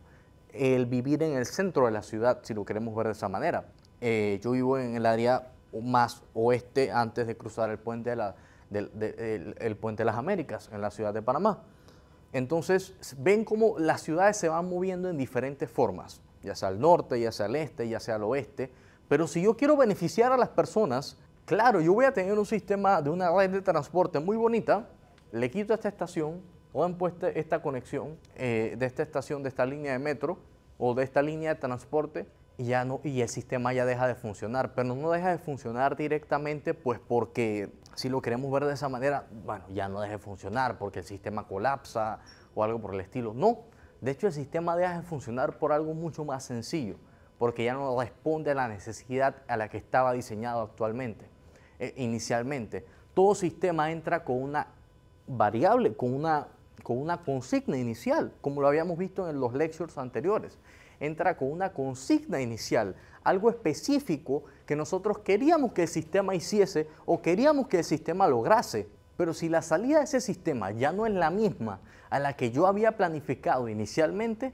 el vivir en el centro de la ciudad, si lo queremos ver de esa manera. Eh, yo vivo en el área más oeste antes de cruzar el puente de, el puente de las Américas, en la ciudad de Panamá. Entonces ven cómo las ciudades se van moviendo en diferentes formas, ya sea al norte, ya sea al este, ya sea al oeste. Pero si yo quiero beneficiar a las personas, claro, yo voy a tener un sistema de una red de transporte muy bonita, le quito esta estación, o han puesto esta conexión eh, de esta estación, de esta línea de metro o de esta línea de transporte y, el sistema ya deja de funcionar, pero no deja de funcionar directamente pues porque si lo queremos ver de esa manera, bueno, ya no deja de funcionar porque el sistema colapsa o algo por el estilo. No, de hecho el sistema deja de funcionar por algo mucho más sencillo, porque ya no responde a la necesidad a la que estaba diseñado actualmente, eh, inicialmente. Todo sistema entra con una variable, con una, con una consigna inicial, como lo habíamos visto en los lectures anteriores entra con una consigna inicial, algo específico que nosotros queríamos que el sistema hiciese o queríamos que el sistema lograse. Pero si la salida de ese sistema ya no es la misma a la que yo había planificado inicialmente,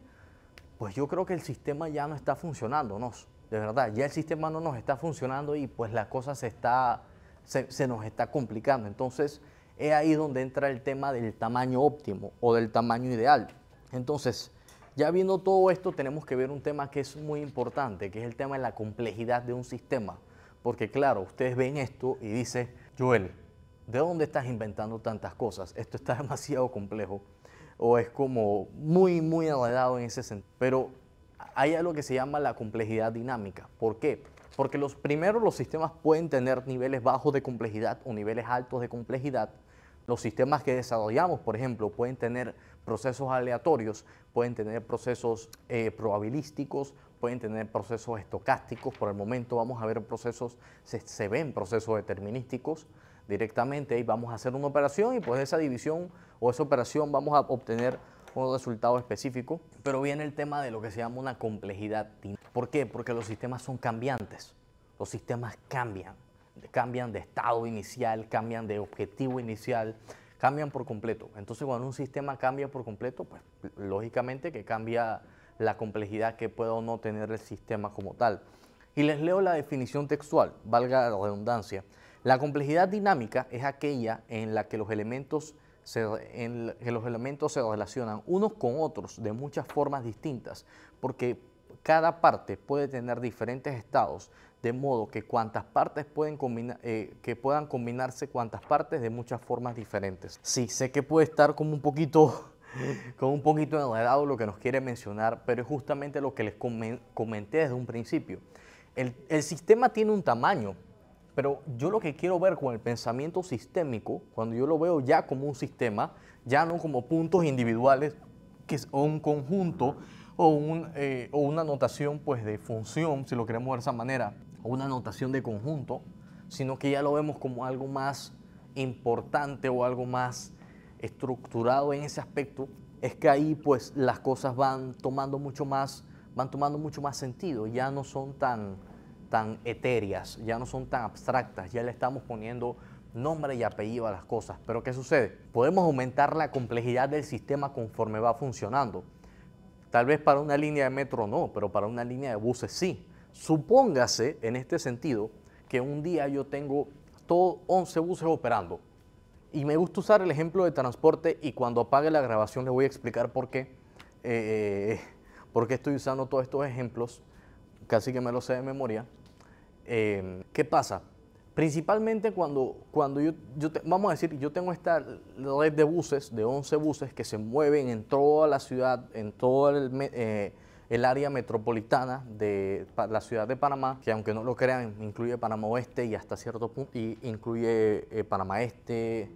pues yo creo que el sistema ya no está funcionando, ¿no? De verdad, ya el sistema no nos está funcionando y pues la cosa se, está, se nos está complicando. Entonces, es ahí donde entra el tema del tamaño óptimo o del tamaño ideal. Entonces, ya viendo todo esto, tenemos que ver un tema que es muy importante, que es el tema de la complejidad de un sistema. Porque claro, ustedes ven esto y dicen, Joel, ¿de dónde estás inventando tantas cosas? Esto está demasiado complejo. O es como muy, muy enredado en ese sentido. Pero hay algo que se llama la complejidad dinámica. ¿Por qué? Porque los, primero los sistemas pueden tener niveles bajos de complejidad o niveles altos de complejidad. Los sistemas que desarrollamos, por ejemplo, pueden tener procesos aleatorios, pueden tener procesos eh, probabilísticos, pueden tener procesos estocásticos. Por el momento vamos a ver procesos, se, ven procesos determinísticos directamente y vamos a hacer una operación y pues esa división o esa operación vamos a obtener un resultado específico. Pero viene el tema de lo que se llama una complejidad. ¿Por qué? Porque los sistemas son cambiantes. Los sistemas cambian. Cambian de estado inicial, cambian de objetivo inicial, cambian por completo. Entonces, cuando un sistema cambia por completo, pues lógicamente que cambia la complejidad que pueda o no tener el sistema como tal. Y les leo la definición textual, valga la redundancia. La complejidad dinámica es aquella en la que los elementos se, en que los elementos se relacionan unos con otros de muchas formas distintas, porque cada parte puede tener diferentes estados de modo que cuantas partes pueden eh, que puedan combinarse cuantas partes de muchas formas diferentes. Sí, sé que puede estar como un poquito con un poquito lo que nos quiere mencionar, pero es justamente lo que les comenté desde un principio. El, el, sistema tiene un tamaño, pero yo lo que quiero ver con el pensamiento sistémico, cuando yo lo veo ya como un sistema, ya no como puntos individuales, que es un conjunto eh, o, una notación pues, de función, si lo queremos ver de esa manera, o una notación de conjunto, sino que ya lo vemos como algo más importante o algo más estructurado en ese aspecto, es que ahí pues las cosas van tomando mucho más, van tomando mucho más sentido, ya no son tan, tan etéreas, ya no son tan abstractas, ya le estamos poniendo nombre y apellido a las cosas. Pero ¿qué sucede? Podemos aumentar la complejidad del sistema conforme va funcionando. Tal vez para una línea de metro no, pero para una línea de buses sí. Supóngase en este sentido que un día yo tengo todos 11 buses operando. Y me gusta usar el ejemplo de transporte y cuando apague la grabación le voy a explicar por qué, eh, por qué estoy usando todos estos ejemplos, casi que me los sé de memoria. Eh, ¿Qué pasa? Principalmente cuando, cuando yo, vamos a decir, yo tengo esta red de buses, de 11 buses que se mueven en toda la ciudad, en todo el, eh, área metropolitana de la ciudad de Panamá, que aunque no lo crean, incluye Panamá Oeste y hasta cierto punto, y incluye eh, Panamá Este,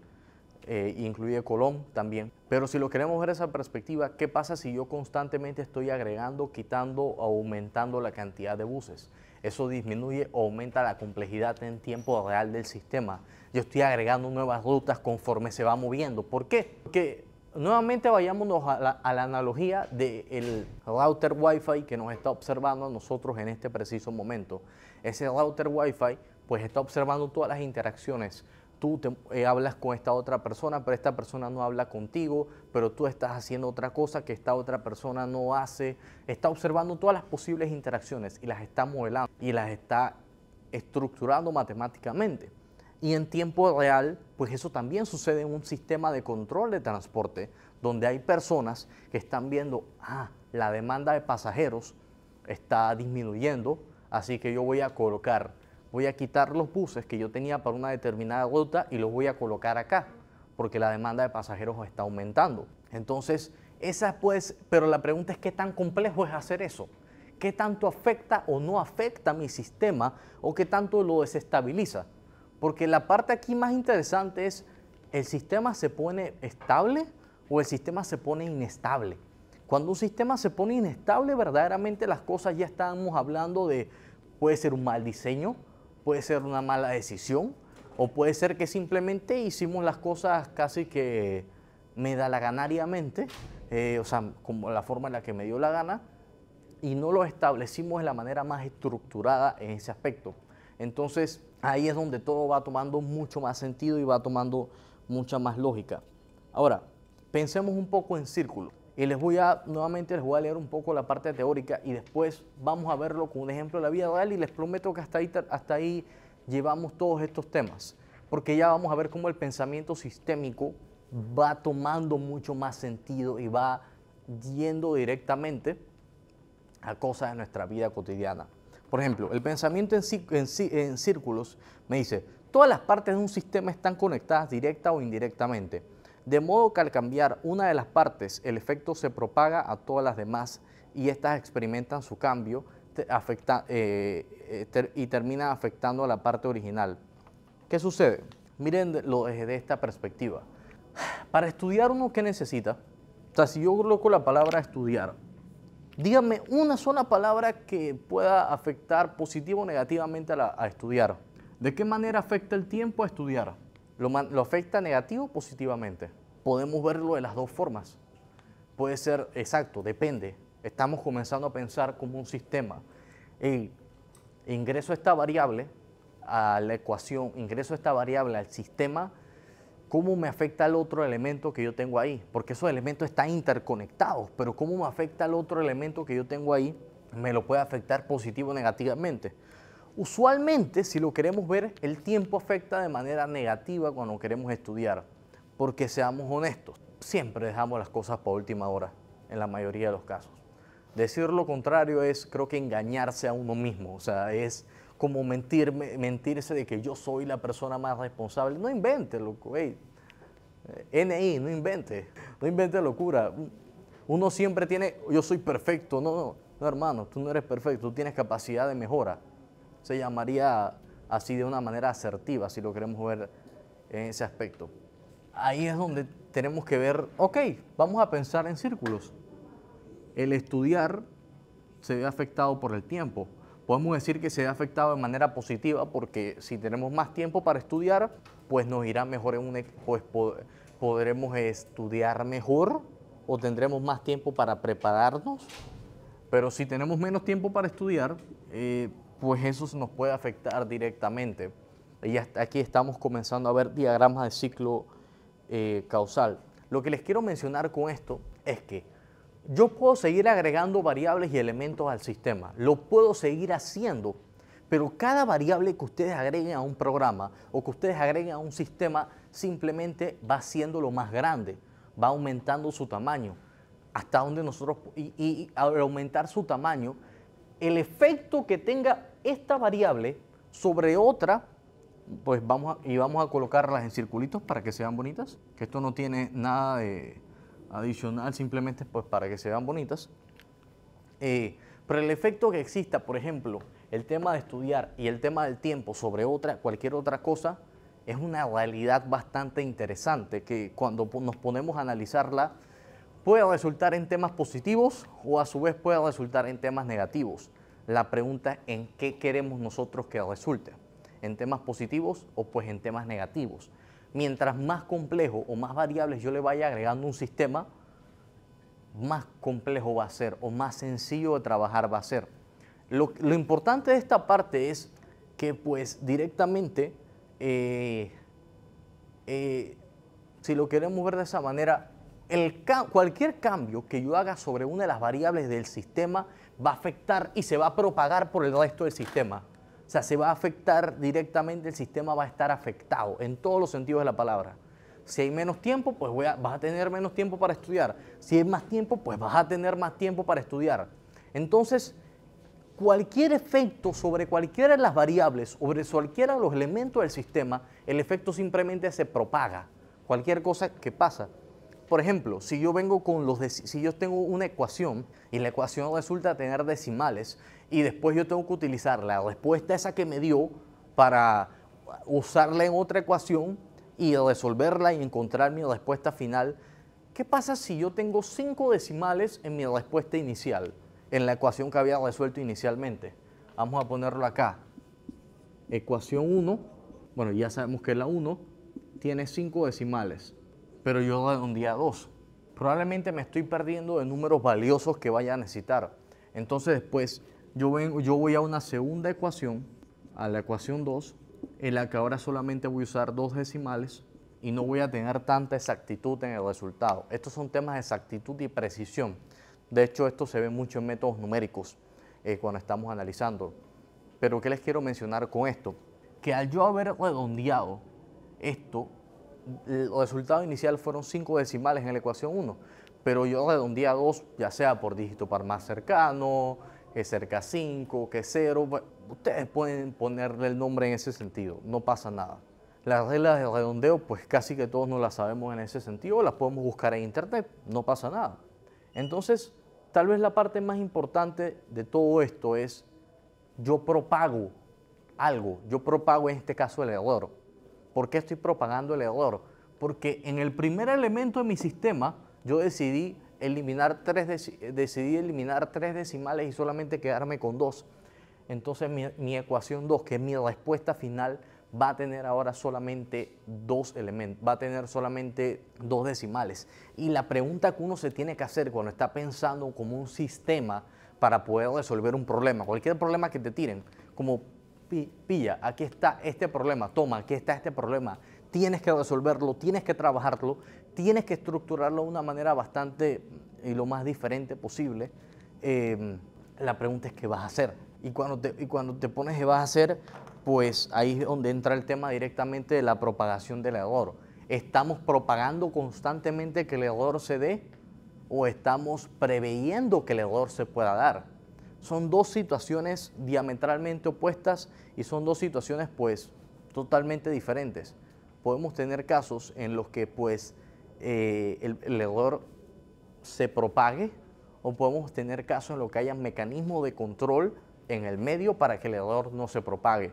eh, incluye Colón también. Pero si lo queremos ver esa perspectiva, ¿qué pasa si yo constantemente estoy agregando, quitando, aumentando la cantidad de buses? Eso disminuye o aumenta la complejidad en tiempo real del sistema. Yo estoy agregando nuevas rutas conforme se va moviendo. ¿Por qué? Porque nuevamente vayamos a la, analogía del router Wi-Fi que nos está observando a nosotros en este preciso momento. Ese router Wi-Fi pues está observando todas las interacciones tú te, eh, hablas con esta otra persona, pero esta persona no habla contigo, pero tú estás haciendo otra cosa que esta otra persona no hace. Está observando todas las posibles interacciones y las está modelando y las está estructurando matemáticamente. Y en tiempo real, pues eso también sucede en un sistema de control de transporte, donde hay personas que están viendo, ah, la demanda de pasajeros está disminuyendo, así que yo voy a colocar voy a quitar los buses que yo tenía para una determinada ruta y los voy a colocar acá, porque la demanda de pasajeros está aumentando. Entonces, esa pues, pero la pregunta es qué tan complejo es hacer eso, qué tanto afecta o no afecta mi sistema o qué tanto lo desestabiliza. Porque la parte aquí más interesante es, ¿el sistema se pone estable o el sistema se pone inestable? Cuando un sistema se pone inestable, verdaderamente las cosas ya estamos hablando de, puede ser un mal diseño, puede ser una mala decisión o puede ser que simplemente hicimos las cosas casi que me da la eh, o sea, como la forma en la que me dio la gana, y no lo establecimos de la manera más estructurada en ese aspecto. Entonces, ahí es donde todo va tomando mucho más sentido y va tomando mucha más lógica. Ahora, pensemos un poco en círculo. Y les voy a, nuevamente les voy a leer un poco la parte teórica y después vamos a verlo con un ejemplo de la vida real y les prometo que hasta ahí, hasta ahí llevamos todos estos temas, porque ya vamos a ver cómo el pensamiento sistémico va tomando mucho más sentido y va yendo directamente a cosas de nuestra vida cotidiana. Por ejemplo, el pensamiento en, en círculos me dice, todas las partes de un sistema están conectadas directa o indirectamente de modo que al cambiar una de las partes, el efecto se propaga a todas las demás y éstas experimentan su cambio afecta, eh, eh, y termina afectando a la parte original. ¿Qué sucede? Mirenlo desde esta perspectiva. Para estudiar uno, ¿qué necesita? O sea, si yo coloco la palabra estudiar, díganme una sola palabra que pueda afectar positivo o negativamente a estudiar. ¿De qué manera afecta el tiempo a estudiar? Lo, afecta negativo positivamente. Podemos verlo de las dos formas. Puede ser exacto, depende. Estamos comenzando a pensar como un sistema. El ingreso esta variable a la ecuación, ingreso esta variable al sistema, ¿cómo me afecta el otro elemento que yo tengo ahí? Porque esos elementos están interconectados, pero ¿cómo me afecta el otro elemento que yo tengo ahí? Me lo puede afectar positivo o negativamente. Usualmente, si lo queremos ver, el tiempo afecta de manera negativa cuando queremos estudiar, porque seamos honestos, siempre dejamos las cosas para última hora, en la mayoría de los casos. Decir lo contrario es, creo que, engañarse a uno mismo, o sea, es como mentirse de que yo soy la persona más responsable. No invente, loco, hey. Eh, NI, no invente, no invente locura. Uno siempre tiene, yo soy perfecto, no, no, no hermano, tú no eres perfecto, tú tienes capacidad de mejora se llamaría así de una manera asertiva, si lo queremos ver en ese aspecto. Ahí es donde tenemos que ver, ok, vamos a pensar en círculos. El estudiar se ve afectado por el tiempo. Podemos decir que se ve afectado de manera positiva porque si tenemos más tiempo para estudiar, pues nos irá mejor en un, pues podremos estudiar mejor o tendremos más tiempo para prepararnos. Pero si tenemos menos tiempo para estudiar, eh, pues eso nos puede afectar directamente. Y hasta aquí estamos comenzando a ver diagramas de ciclo eh, causal. Lo que les quiero mencionar con esto es que yo puedo seguir agregando variables y elementos al sistema, lo puedo seguir haciendo, pero cada variable que ustedes agreguen a un programa o que ustedes agreguen a un sistema simplemente va lo más grande, va aumentando su tamaño. Hasta donde nosotros, y, y al aumentar su tamaño, el efecto que tenga esta variable sobre otra, pues vamos y vamos a colocarlas en circulitos para que sean bonitas, que esto no tiene nada de adicional, simplemente pues para que sean bonitas. Eh, pero el efecto que exista, por ejemplo, el tema de estudiar y el tema del tiempo sobre otra, cualquier otra cosa, es una realidad bastante interesante que cuando nos ponemos a analizarla puede resultar en temas positivos o a su vez puede resultar en temas negativos. La pregunta es en qué queremos nosotros que resulte, en temas positivos o pues en temas negativos. Mientras más complejo o más variables yo le vaya agregando un sistema, más complejo va a ser o más sencillo de trabajar va a ser. Lo, importante de esta parte es que pues directamente, eh, eh, si lo queremos ver de esa manera, cualquier cambio que yo haga sobre una de las variables del sistema va a afectar y se va a propagar por el resto del sistema. O sea, se va a afectar directamente, el sistema va a estar afectado en todos los sentidos de la palabra. Si hay menos tiempo, pues vas a tener menos tiempo para estudiar. Si hay más tiempo, pues vas a tener más tiempo para estudiar. Entonces, cualquier efecto sobre cualquiera de las variables, sobre cualquiera de los elementos del sistema, el efecto simplemente se propaga. Cualquier cosa que pasa por ejemplo, si yo vengo con los si yo tengo una ecuación y la ecuación resulta tener decimales y después yo tengo que utilizar la respuesta esa que me dio para usarla en otra ecuación y resolverla y encontrar mi respuesta final, ¿qué pasa si yo tengo cinco decimales en mi respuesta inicial, en la ecuación que había resuelto inicialmente? Vamos a ponerlo acá. Ecuación 1, bueno, ya sabemos que la 1 tiene cinco decimales pero yo un a 2... Probablemente me estoy perdiendo de números valiosos que vaya a necesitar. Entonces después yo, vengo, yo voy a una segunda ecuación, a la ecuación 2, en la que ahora solamente voy a usar dos decimales y no voy a tener tanta exactitud en el resultado. Estos son temas de exactitud y precisión. De hecho, esto se ve mucho en métodos numéricos eh, cuando estamos analizando. Pero ¿qué les quiero mencionar con esto? Que al yo haber redondeado esto el resultado inicial fueron 5 decimales en la ecuación 1, pero yo redondeé a 2, ya sea por dígito par más cercano, que cerca 5, que 0. Ustedes pueden ponerle el nombre en ese sentido, no pasa nada. Las reglas de redondeo, pues casi que todos no las sabemos en ese sentido, las podemos buscar en internet, no pasa nada. Entonces, tal vez la parte más importante de todo esto es, yo propago algo, yo propago en este caso el error. ¿Por qué estoy propagando el error? Porque en el primer elemento de mi sistema yo decidí eliminar tres, decidí eliminar tres decimales y solamente quedarme con dos. Entonces mi, ecuación 2, que es mi respuesta final, va a tener ahora solamente dos elementos, va a tener solamente dos decimales. Y la pregunta que uno se tiene que hacer cuando está pensando como un sistema para poder resolver un problema, cualquier problema que te tiren, como pilla, aquí está este problema, toma, aquí está este problema, tienes que resolverlo, tienes que trabajarlo, tienes que estructurarlo de una manera bastante y lo más diferente posible. Em, la pregunta es qué vas a hacer. Y cuando te, y cuando te pones qué vas a hacer, pues ahí es donde entra el tema directamente de la propagación del error. ¿Estamos propagando constantemente que el error se dé o estamos preveyendo que el error se pueda dar? Son dos situaciones diametralmente opuestas y son dos situaciones pues totalmente diferentes. Podemos tener casos en los que pues eh, el, el error se propague o podemos tener casos en los que haya mecanismo de control en el medio para que el error no se propague.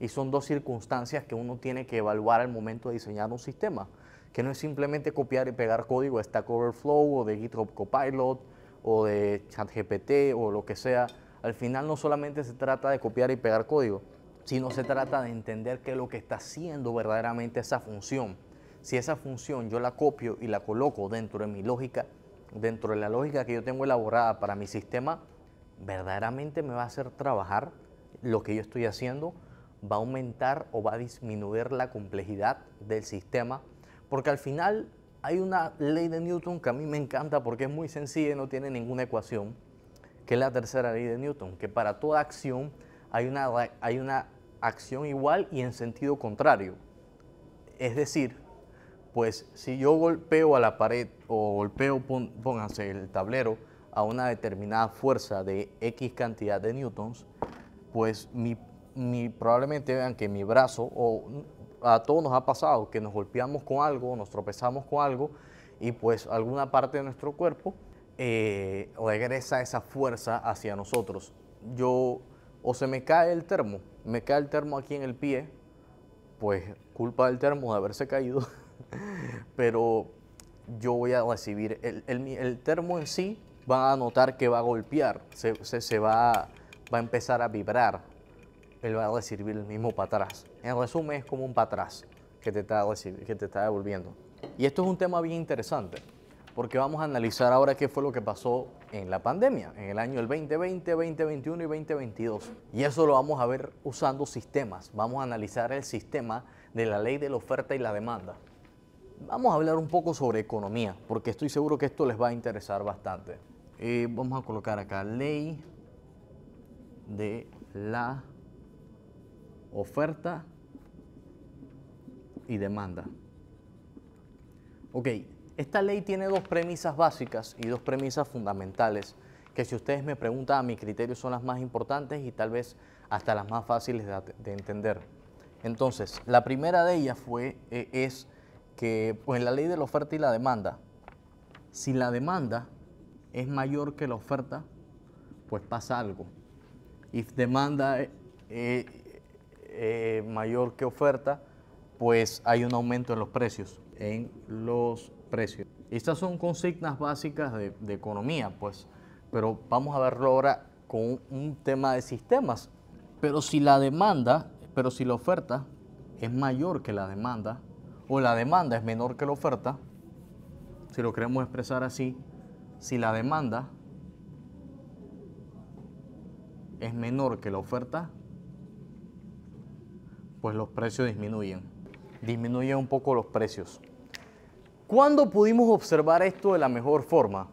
Y son dos circunstancias que uno tiene que evaluar al momento de diseñar un sistema, que no es simplemente copiar y pegar código de Stack Overflow o de GitHub Copilot o de ChatGPT o lo que sea, al final no solamente se trata de copiar y pegar código, sino se trata de entender qué es lo que está haciendo verdaderamente esa función. Si esa función yo la copio y la coloco dentro de mi lógica, dentro de la lógica que yo tengo elaborada para mi sistema, verdaderamente me va a hacer trabajar lo que yo estoy haciendo, va a aumentar o va a disminuir la complejidad del sistema, porque al final hay una ley de Newton que a mí me encanta porque es muy sencilla y no tiene ninguna ecuación, que es la tercera ley de Newton, que para toda acción hay una, hay una acción igual y en sentido contrario. Es decir, pues si yo golpeo a la pared o golpeo, pónganse el tablero, a una determinada fuerza de X cantidad de newtons, pues mi, probablemente vean que mi brazo, o a todos nos ha pasado que nos golpeamos con algo, nos tropezamos con algo y pues alguna parte de nuestro cuerpo eh, regresa esa fuerza hacia nosotros. Yo, o se me cae el termo, me cae el termo aquí en el pie, pues culpa del termo de haberse caído, pero yo voy a recibir, el, termo en sí va a notar que va a golpear, se, va a empezar a vibrar, él va a recibir el mismo para atrás. En resumen, es como un para atrás que te, está que te está devolviendo. Y esto es un tema bien interesante, porque vamos a analizar ahora qué fue lo que pasó en la pandemia, en el año el 2020, 2021 y 2022. Y eso lo vamos a ver usando sistemas. Vamos a analizar el sistema de la ley de la oferta y la demanda. Vamos a hablar un poco sobre economía, porque estoy seguro que esto les va a interesar bastante. Eh, vamos a colocar acá ley de la oferta y demanda. Ok, esta ley tiene dos premisas básicas y dos premisas fundamentales que si ustedes me preguntan a mi criterio son las más importantes y tal vez hasta las más fáciles de, entender. Entonces, la primera de ellas fue, eh, es que pues, la ley de la oferta y la demanda, si la demanda es mayor que la oferta, pues pasa algo. If demanda eh, eh, mayor que oferta, pues hay un aumento en los precios, en los precios. Estas son consignas básicas de, economía, pues, pero vamos a verlo ahora con un tema de sistemas. Pero si la demanda, pero si la oferta es mayor que la demanda, o la demanda es menor que la oferta, si lo queremos expresar así, si la demanda es menor que la oferta, pues los precios disminuyen. Disminuyen un poco los precios. ¿Cuándo pudimos observar esto de la mejor forma?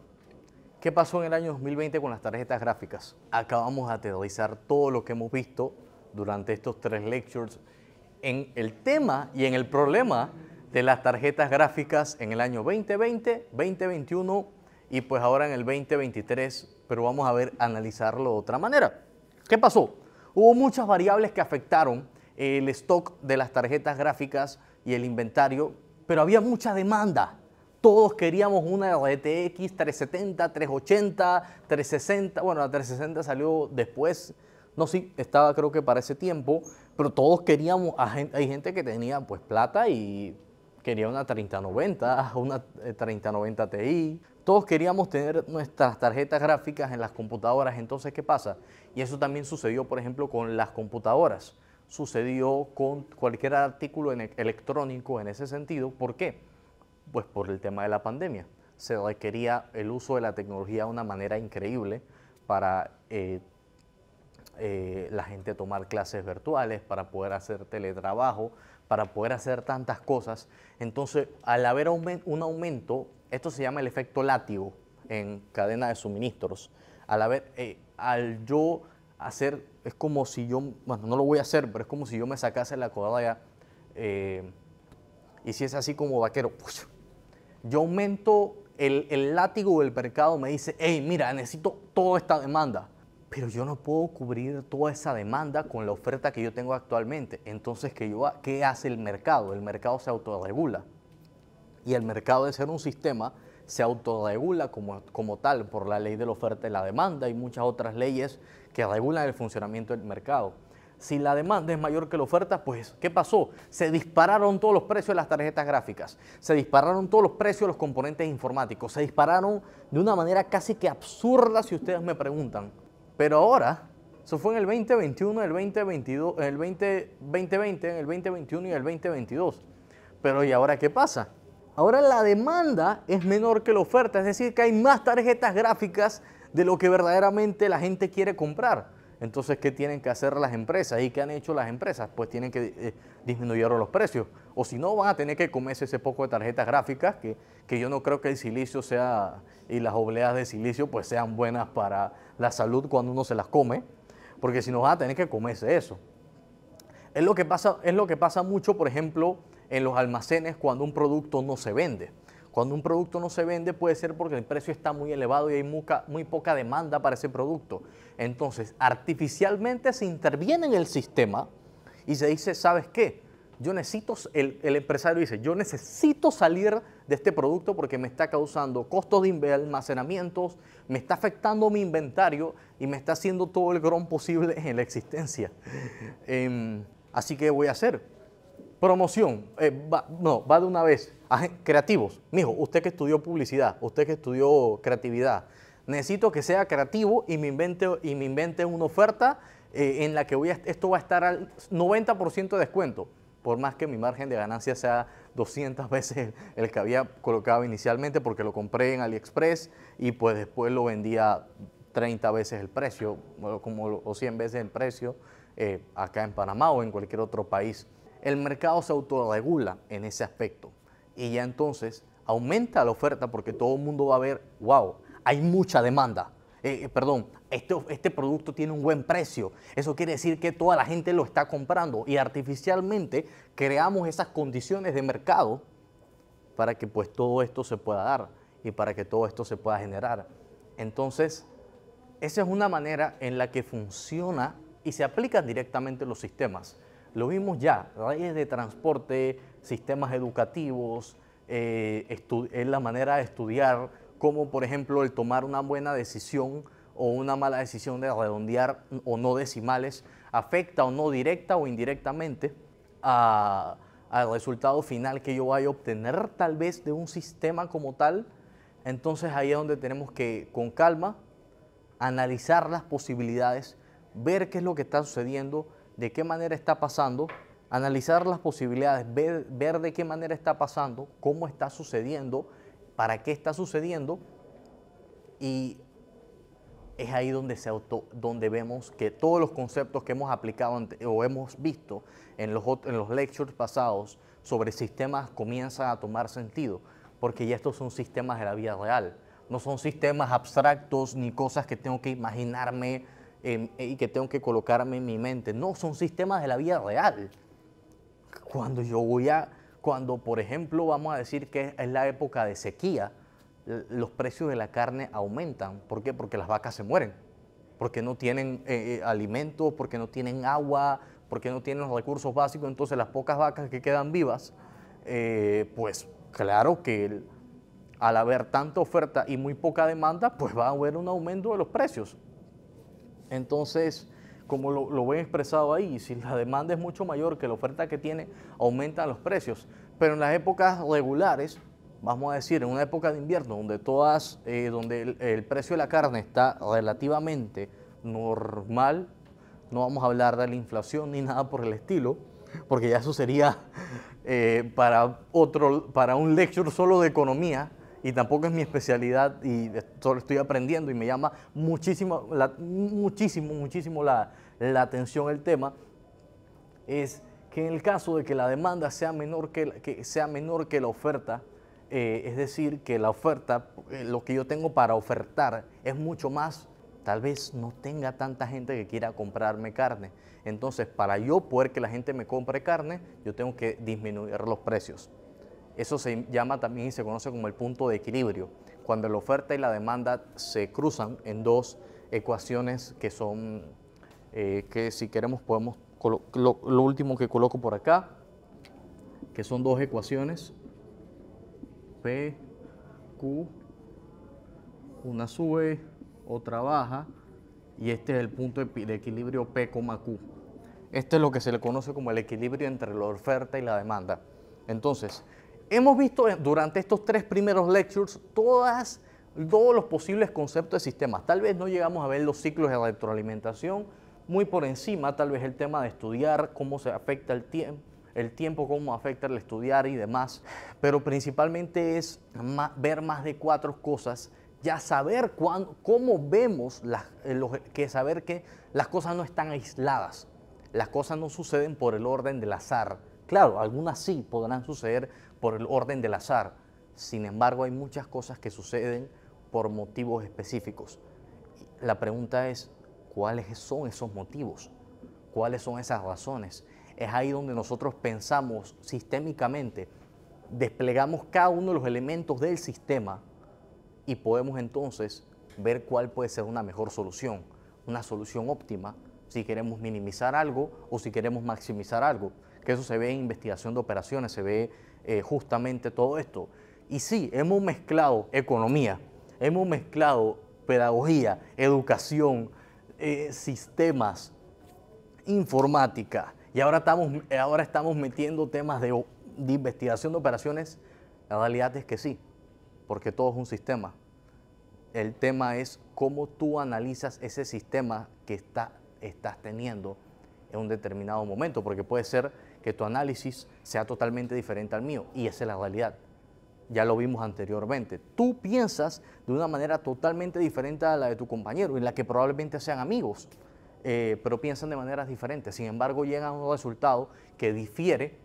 ¿Qué pasó en el año 2020 con las tarjetas gráficas? Acabamos de teorizar todo lo que hemos visto durante estos tres lectures en el tema y en el problema de las tarjetas gráficas en el año 2020, 2021 y pues ahora en el 2023, pero vamos a ver analizarlo de otra manera. ¿Qué pasó? Hubo muchas variables que afectaron el stock de las tarjetas gráficas y el inventario, pero había mucha demanda. Todos queríamos una GTX 370, 380, 360. Bueno, la 360 salió después. No, sé, estaba creo que para ese tiempo, pero todos queríamos, hay gente que tenía pues plata y quería una 3090, una 3090 eh, Ti. Todos queríamos tener nuestras tarjetas gráficas en las computadoras. Entonces, ¿qué pasa? Y eso también sucedió, por ejemplo, con las computadoras sucedió con cualquier artículo en e-, electrónico en ese sentido. ¿Por qué? Pues por el tema de la pandemia. Se requería el uso de la tecnología de una manera increíble para eh, eh, la gente tomar clases virtuales, para poder hacer teletrabajo, para poder hacer tantas cosas. Entonces, al haber un aumento, esto se llama el efecto látigo en cadena de suministros. Al, haber, eh, al yo hacer es como si yo, bueno, no lo voy a hacer, pero es como si yo me sacase la codada eh, y si es así como vaquero. yo aumento el, látigo del mercado, me dice, hey, mira, necesito toda esta demanda, pero yo no puedo cubrir toda esa demanda con la oferta que yo tengo actualmente. Entonces, ¿qué, hace el mercado? El mercado se autorregula. Y el mercado de ser un sistema se autorregula como, como tal por la ley de la oferta y la demanda y muchas otras leyes que regulan el funcionamiento del mercado. Si la demanda es mayor que la oferta, pues ¿qué pasó? Se dispararon todos los precios de las tarjetas gráficas, se dispararon todos los precios de los componentes informáticos, se dispararon de una manera casi que absurda si ustedes me preguntan. Pero ahora, eso fue en el 2021, el 2022, el 2020, en el 2021 y el 2022. Pero ¿y ahora qué pasa? Ahora la demanda es menor que la oferta, es decir, que hay más tarjetas gráficas de lo que verdaderamente la gente quiere comprar. Entonces, ¿qué tienen que hacer las empresas? ¿Y qué han hecho las empresas? Pues tienen que eh, disminuir los precios. O si no, van a tener que comerse ese poco de tarjetas gráficas, que, que yo no creo que el silicio sea, y las obleas de silicio, pues sean buenas para la salud cuando uno se las come, porque si no, van a tener que comerse eso. Es lo que pasa, es lo que pasa mucho, por ejemplo, en los almacenes cuando un producto no se vende. Cuando un producto no se vende puede ser porque el precio está muy elevado y hay muy poca demanda para ese producto. Entonces, artificialmente se interviene en el sistema y se dice, ¿sabes qué? Yo necesito, el, empresario dice, yo necesito salir de este producto porque me está causando costos de almacenamientos, me está afectando mi inventario y me está haciendo todo el grón posible en la existencia. Em, así que voy a hacer promoción. Eh, no, va de una vez Ah, creativos. Mijo, usted que estudió publicidad, usted que estudió creatividad, necesito que sea creativo y me invente, y me invente una oferta eh, en la que voy a, esto va a estar al 90% de descuento, por más que mi margen de ganancia sea 200 veces el que había colocado inicialmente porque lo compré en AliExpress y pues después lo vendía 30 veces el precio como, o 100 veces el precio eh, acá en Panamá o en cualquier otro país. El mercado se autorregula en ese aspecto y ya entonces aumenta la oferta porque todo el mundo va a ver, wow, hay mucha demanda. Eh, eh, perdón, este, este producto tiene un buen precio. Eso quiere decir que toda la gente lo está comprando y artificialmente creamos esas condiciones de mercado para que pues todo esto se pueda dar y para que todo esto se pueda generar. Entonces, esa es una manera en la que funciona y se aplican directamente los sistemas. Lo vimos ya, redes de transporte, sistemas educativos, eh, es la manera de estudiar, como por ejemplo el tomar una buena decisión o una mala decisión de redondear o no decimales, afecta o no directa o indirectamente al resultado final que yo vaya a obtener tal vez de un sistema como tal. Entonces ahí es donde tenemos que con calma analizar las posibilidades, ver qué es lo que está sucediendo, de qué manera está pasando analizar las posibilidades, ver, de qué manera está pasando, cómo está sucediendo, para qué está sucediendo y es ahí donde, se auto, donde vemos que todos los conceptos que hemos aplicado o hemos visto en los, en los lectures pasados sobre sistemas comienzan a tomar sentido, porque ya estos son sistemas de la vida real, no son sistemas abstractos ni cosas que tengo que imaginarme eh, y que tengo que colocarme en mi mente, no, son sistemas de la vida real cuando yo voy a, cuando por ejemplo vamos a decir que es la época de sequía, los precios de la carne aumentan. ¿Por qué? Porque las vacas se mueren, porque no tienen eh, eh, alimentos, porque no tienen agua, porque no tienen los recursos básicos. Entonces las pocas vacas que quedan vivas, eh, pues claro que al haber tanta oferta y muy poca demanda, pues va a haber un aumento de los precios. Entonces, como lo, lo ven expresado ahí. Si la demanda es mucho mayor que la oferta que tiene, aumentan los precios. Pero en las épocas regulares, vamos a decir, en una época de invierno donde todas, eh, donde el, precio de la carne está relativamente normal, no vamos a hablar de la inflación ni nada por el estilo, porque ya eso sería eh, para otro, para un lecture solo de economía, y tampoco es mi especialidad y solo estoy aprendiendo y me llama muchísimo, la, muchísimo, muchísimo la, la atención el tema, es que en el caso de que la demanda sea menor que, la, que sea menor que la oferta, eh, es decir, que la oferta, eh, lo que yo tengo para ofertar es mucho más, tal vez no tenga tanta gente que quiera comprarme carne. Entonces, para yo poder que la gente me compre carne, yo tengo que disminuir los precios. Eso se llama también y se conoce como el punto de equilibrio, cuando la oferta y la demanda se cruzan en dos ecuaciones que son, eh, que si queremos podemos, lo, último que coloco por acá, que son dos ecuaciones, P, Q, una sube, otra baja, y este es el punto de equilibrio P, Q. Este es lo que se le conoce como el equilibrio entre la oferta y la demanda. Entonces, Hemos visto durante estos tres primeros lectures todos los posibles conceptos de sistemas. Tal vez no llegamos a ver los ciclos de electroalimentación muy por encima, tal vez el tema de estudiar cómo se afecta el tiempo, el tiempo, cómo afecta el estudiar y demás. Pero principalmente es ver más de cuatro cosas, ya saber cómo vemos, eh, que saber que las cosas no están aisladas, las cosas no suceden por el orden del azar Claro, algunas sí podrán suceder por el orden del azar, sin embargo hay muchas cosas que suceden por motivos específicos. La pregunta es, ¿cuáles son esos motivos? ¿Cuáles son esas razones? Es ahí donde nosotros pensamos sistémicamente, desplegamos cada uno de los elementos del sistema y podemos entonces ver cuál puede ser una mejor solución, una solución óptima si queremos minimizar algo o si queremos maximizar algo que eso se ve en investigación de operaciones, se ve eh, justamente todo esto. Y sí, hemos mezclado economía, hemos mezclado pedagogía, educación, eh, sistemas, informática, y ahora estamos, eh, ahora estamos metiendo temas de, investigación de operaciones. La realidad es que sí, porque todo es un sistema. El tema es cómo tú analizas ese sistema que está, estás teniendo en un determinado momento, porque puede ser que tu análisis sea totalmente diferente al mío. Y esa es la realidad. Ya lo vimos anteriormente. Tú piensas de una manera totalmente diferente a la de tu compañero, en la que probablemente sean amigos, eh, pero piensan de maneras diferentes. Sin embargo, llegan a un resultado que difiere,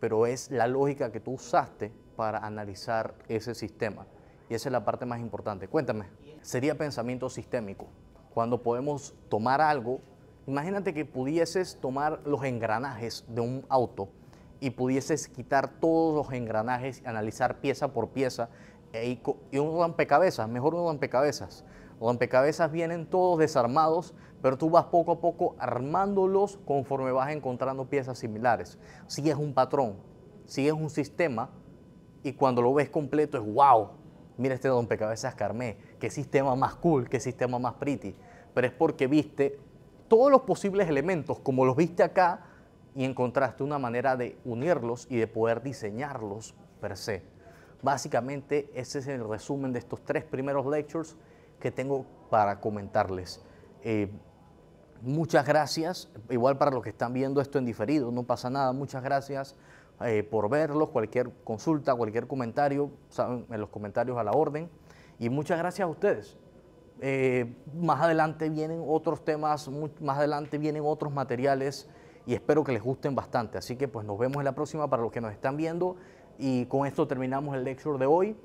pero es la lógica que tú usaste para analizar ese sistema. Y esa es la parte más importante. Cuéntame, sería pensamiento sistémico, cuando podemos tomar algo Imagínate que pudieses tomar los engranajes de un auto y pudieses quitar todos los engranajes, analizar pieza por pieza y, un rompecabezas, mejor un rompecabezas. Los rompecabezas vienen todos desarmados, pero tú vas poco a poco armándolos conforme vas encontrando piezas similares. Si es un patrón, si es un sistema y cuando lo ves completo es wow, mira este rompecabezas armé. qué sistema más cool, qué sistema más pretty. Pero es porque viste todos los posibles elementos, como los viste acá, y encontraste una manera de unirlos y de poder diseñarlos per se. Básicamente ese es el resumen de estos tres primeros lectures que tengo para comentarles. Eh, muchas gracias, igual para los que están viendo esto en diferido, no pasa nada, muchas gracias eh, por verlos, cualquier consulta, cualquier comentario, saben, en los comentarios a la orden. Y muchas gracias a ustedes eh, más adelante vienen otros temas, más adelante vienen otros materiales y espero que les gusten bastante. Así que pues nos vemos en la próxima para los que nos están viendo y con esto terminamos el lecture de hoy.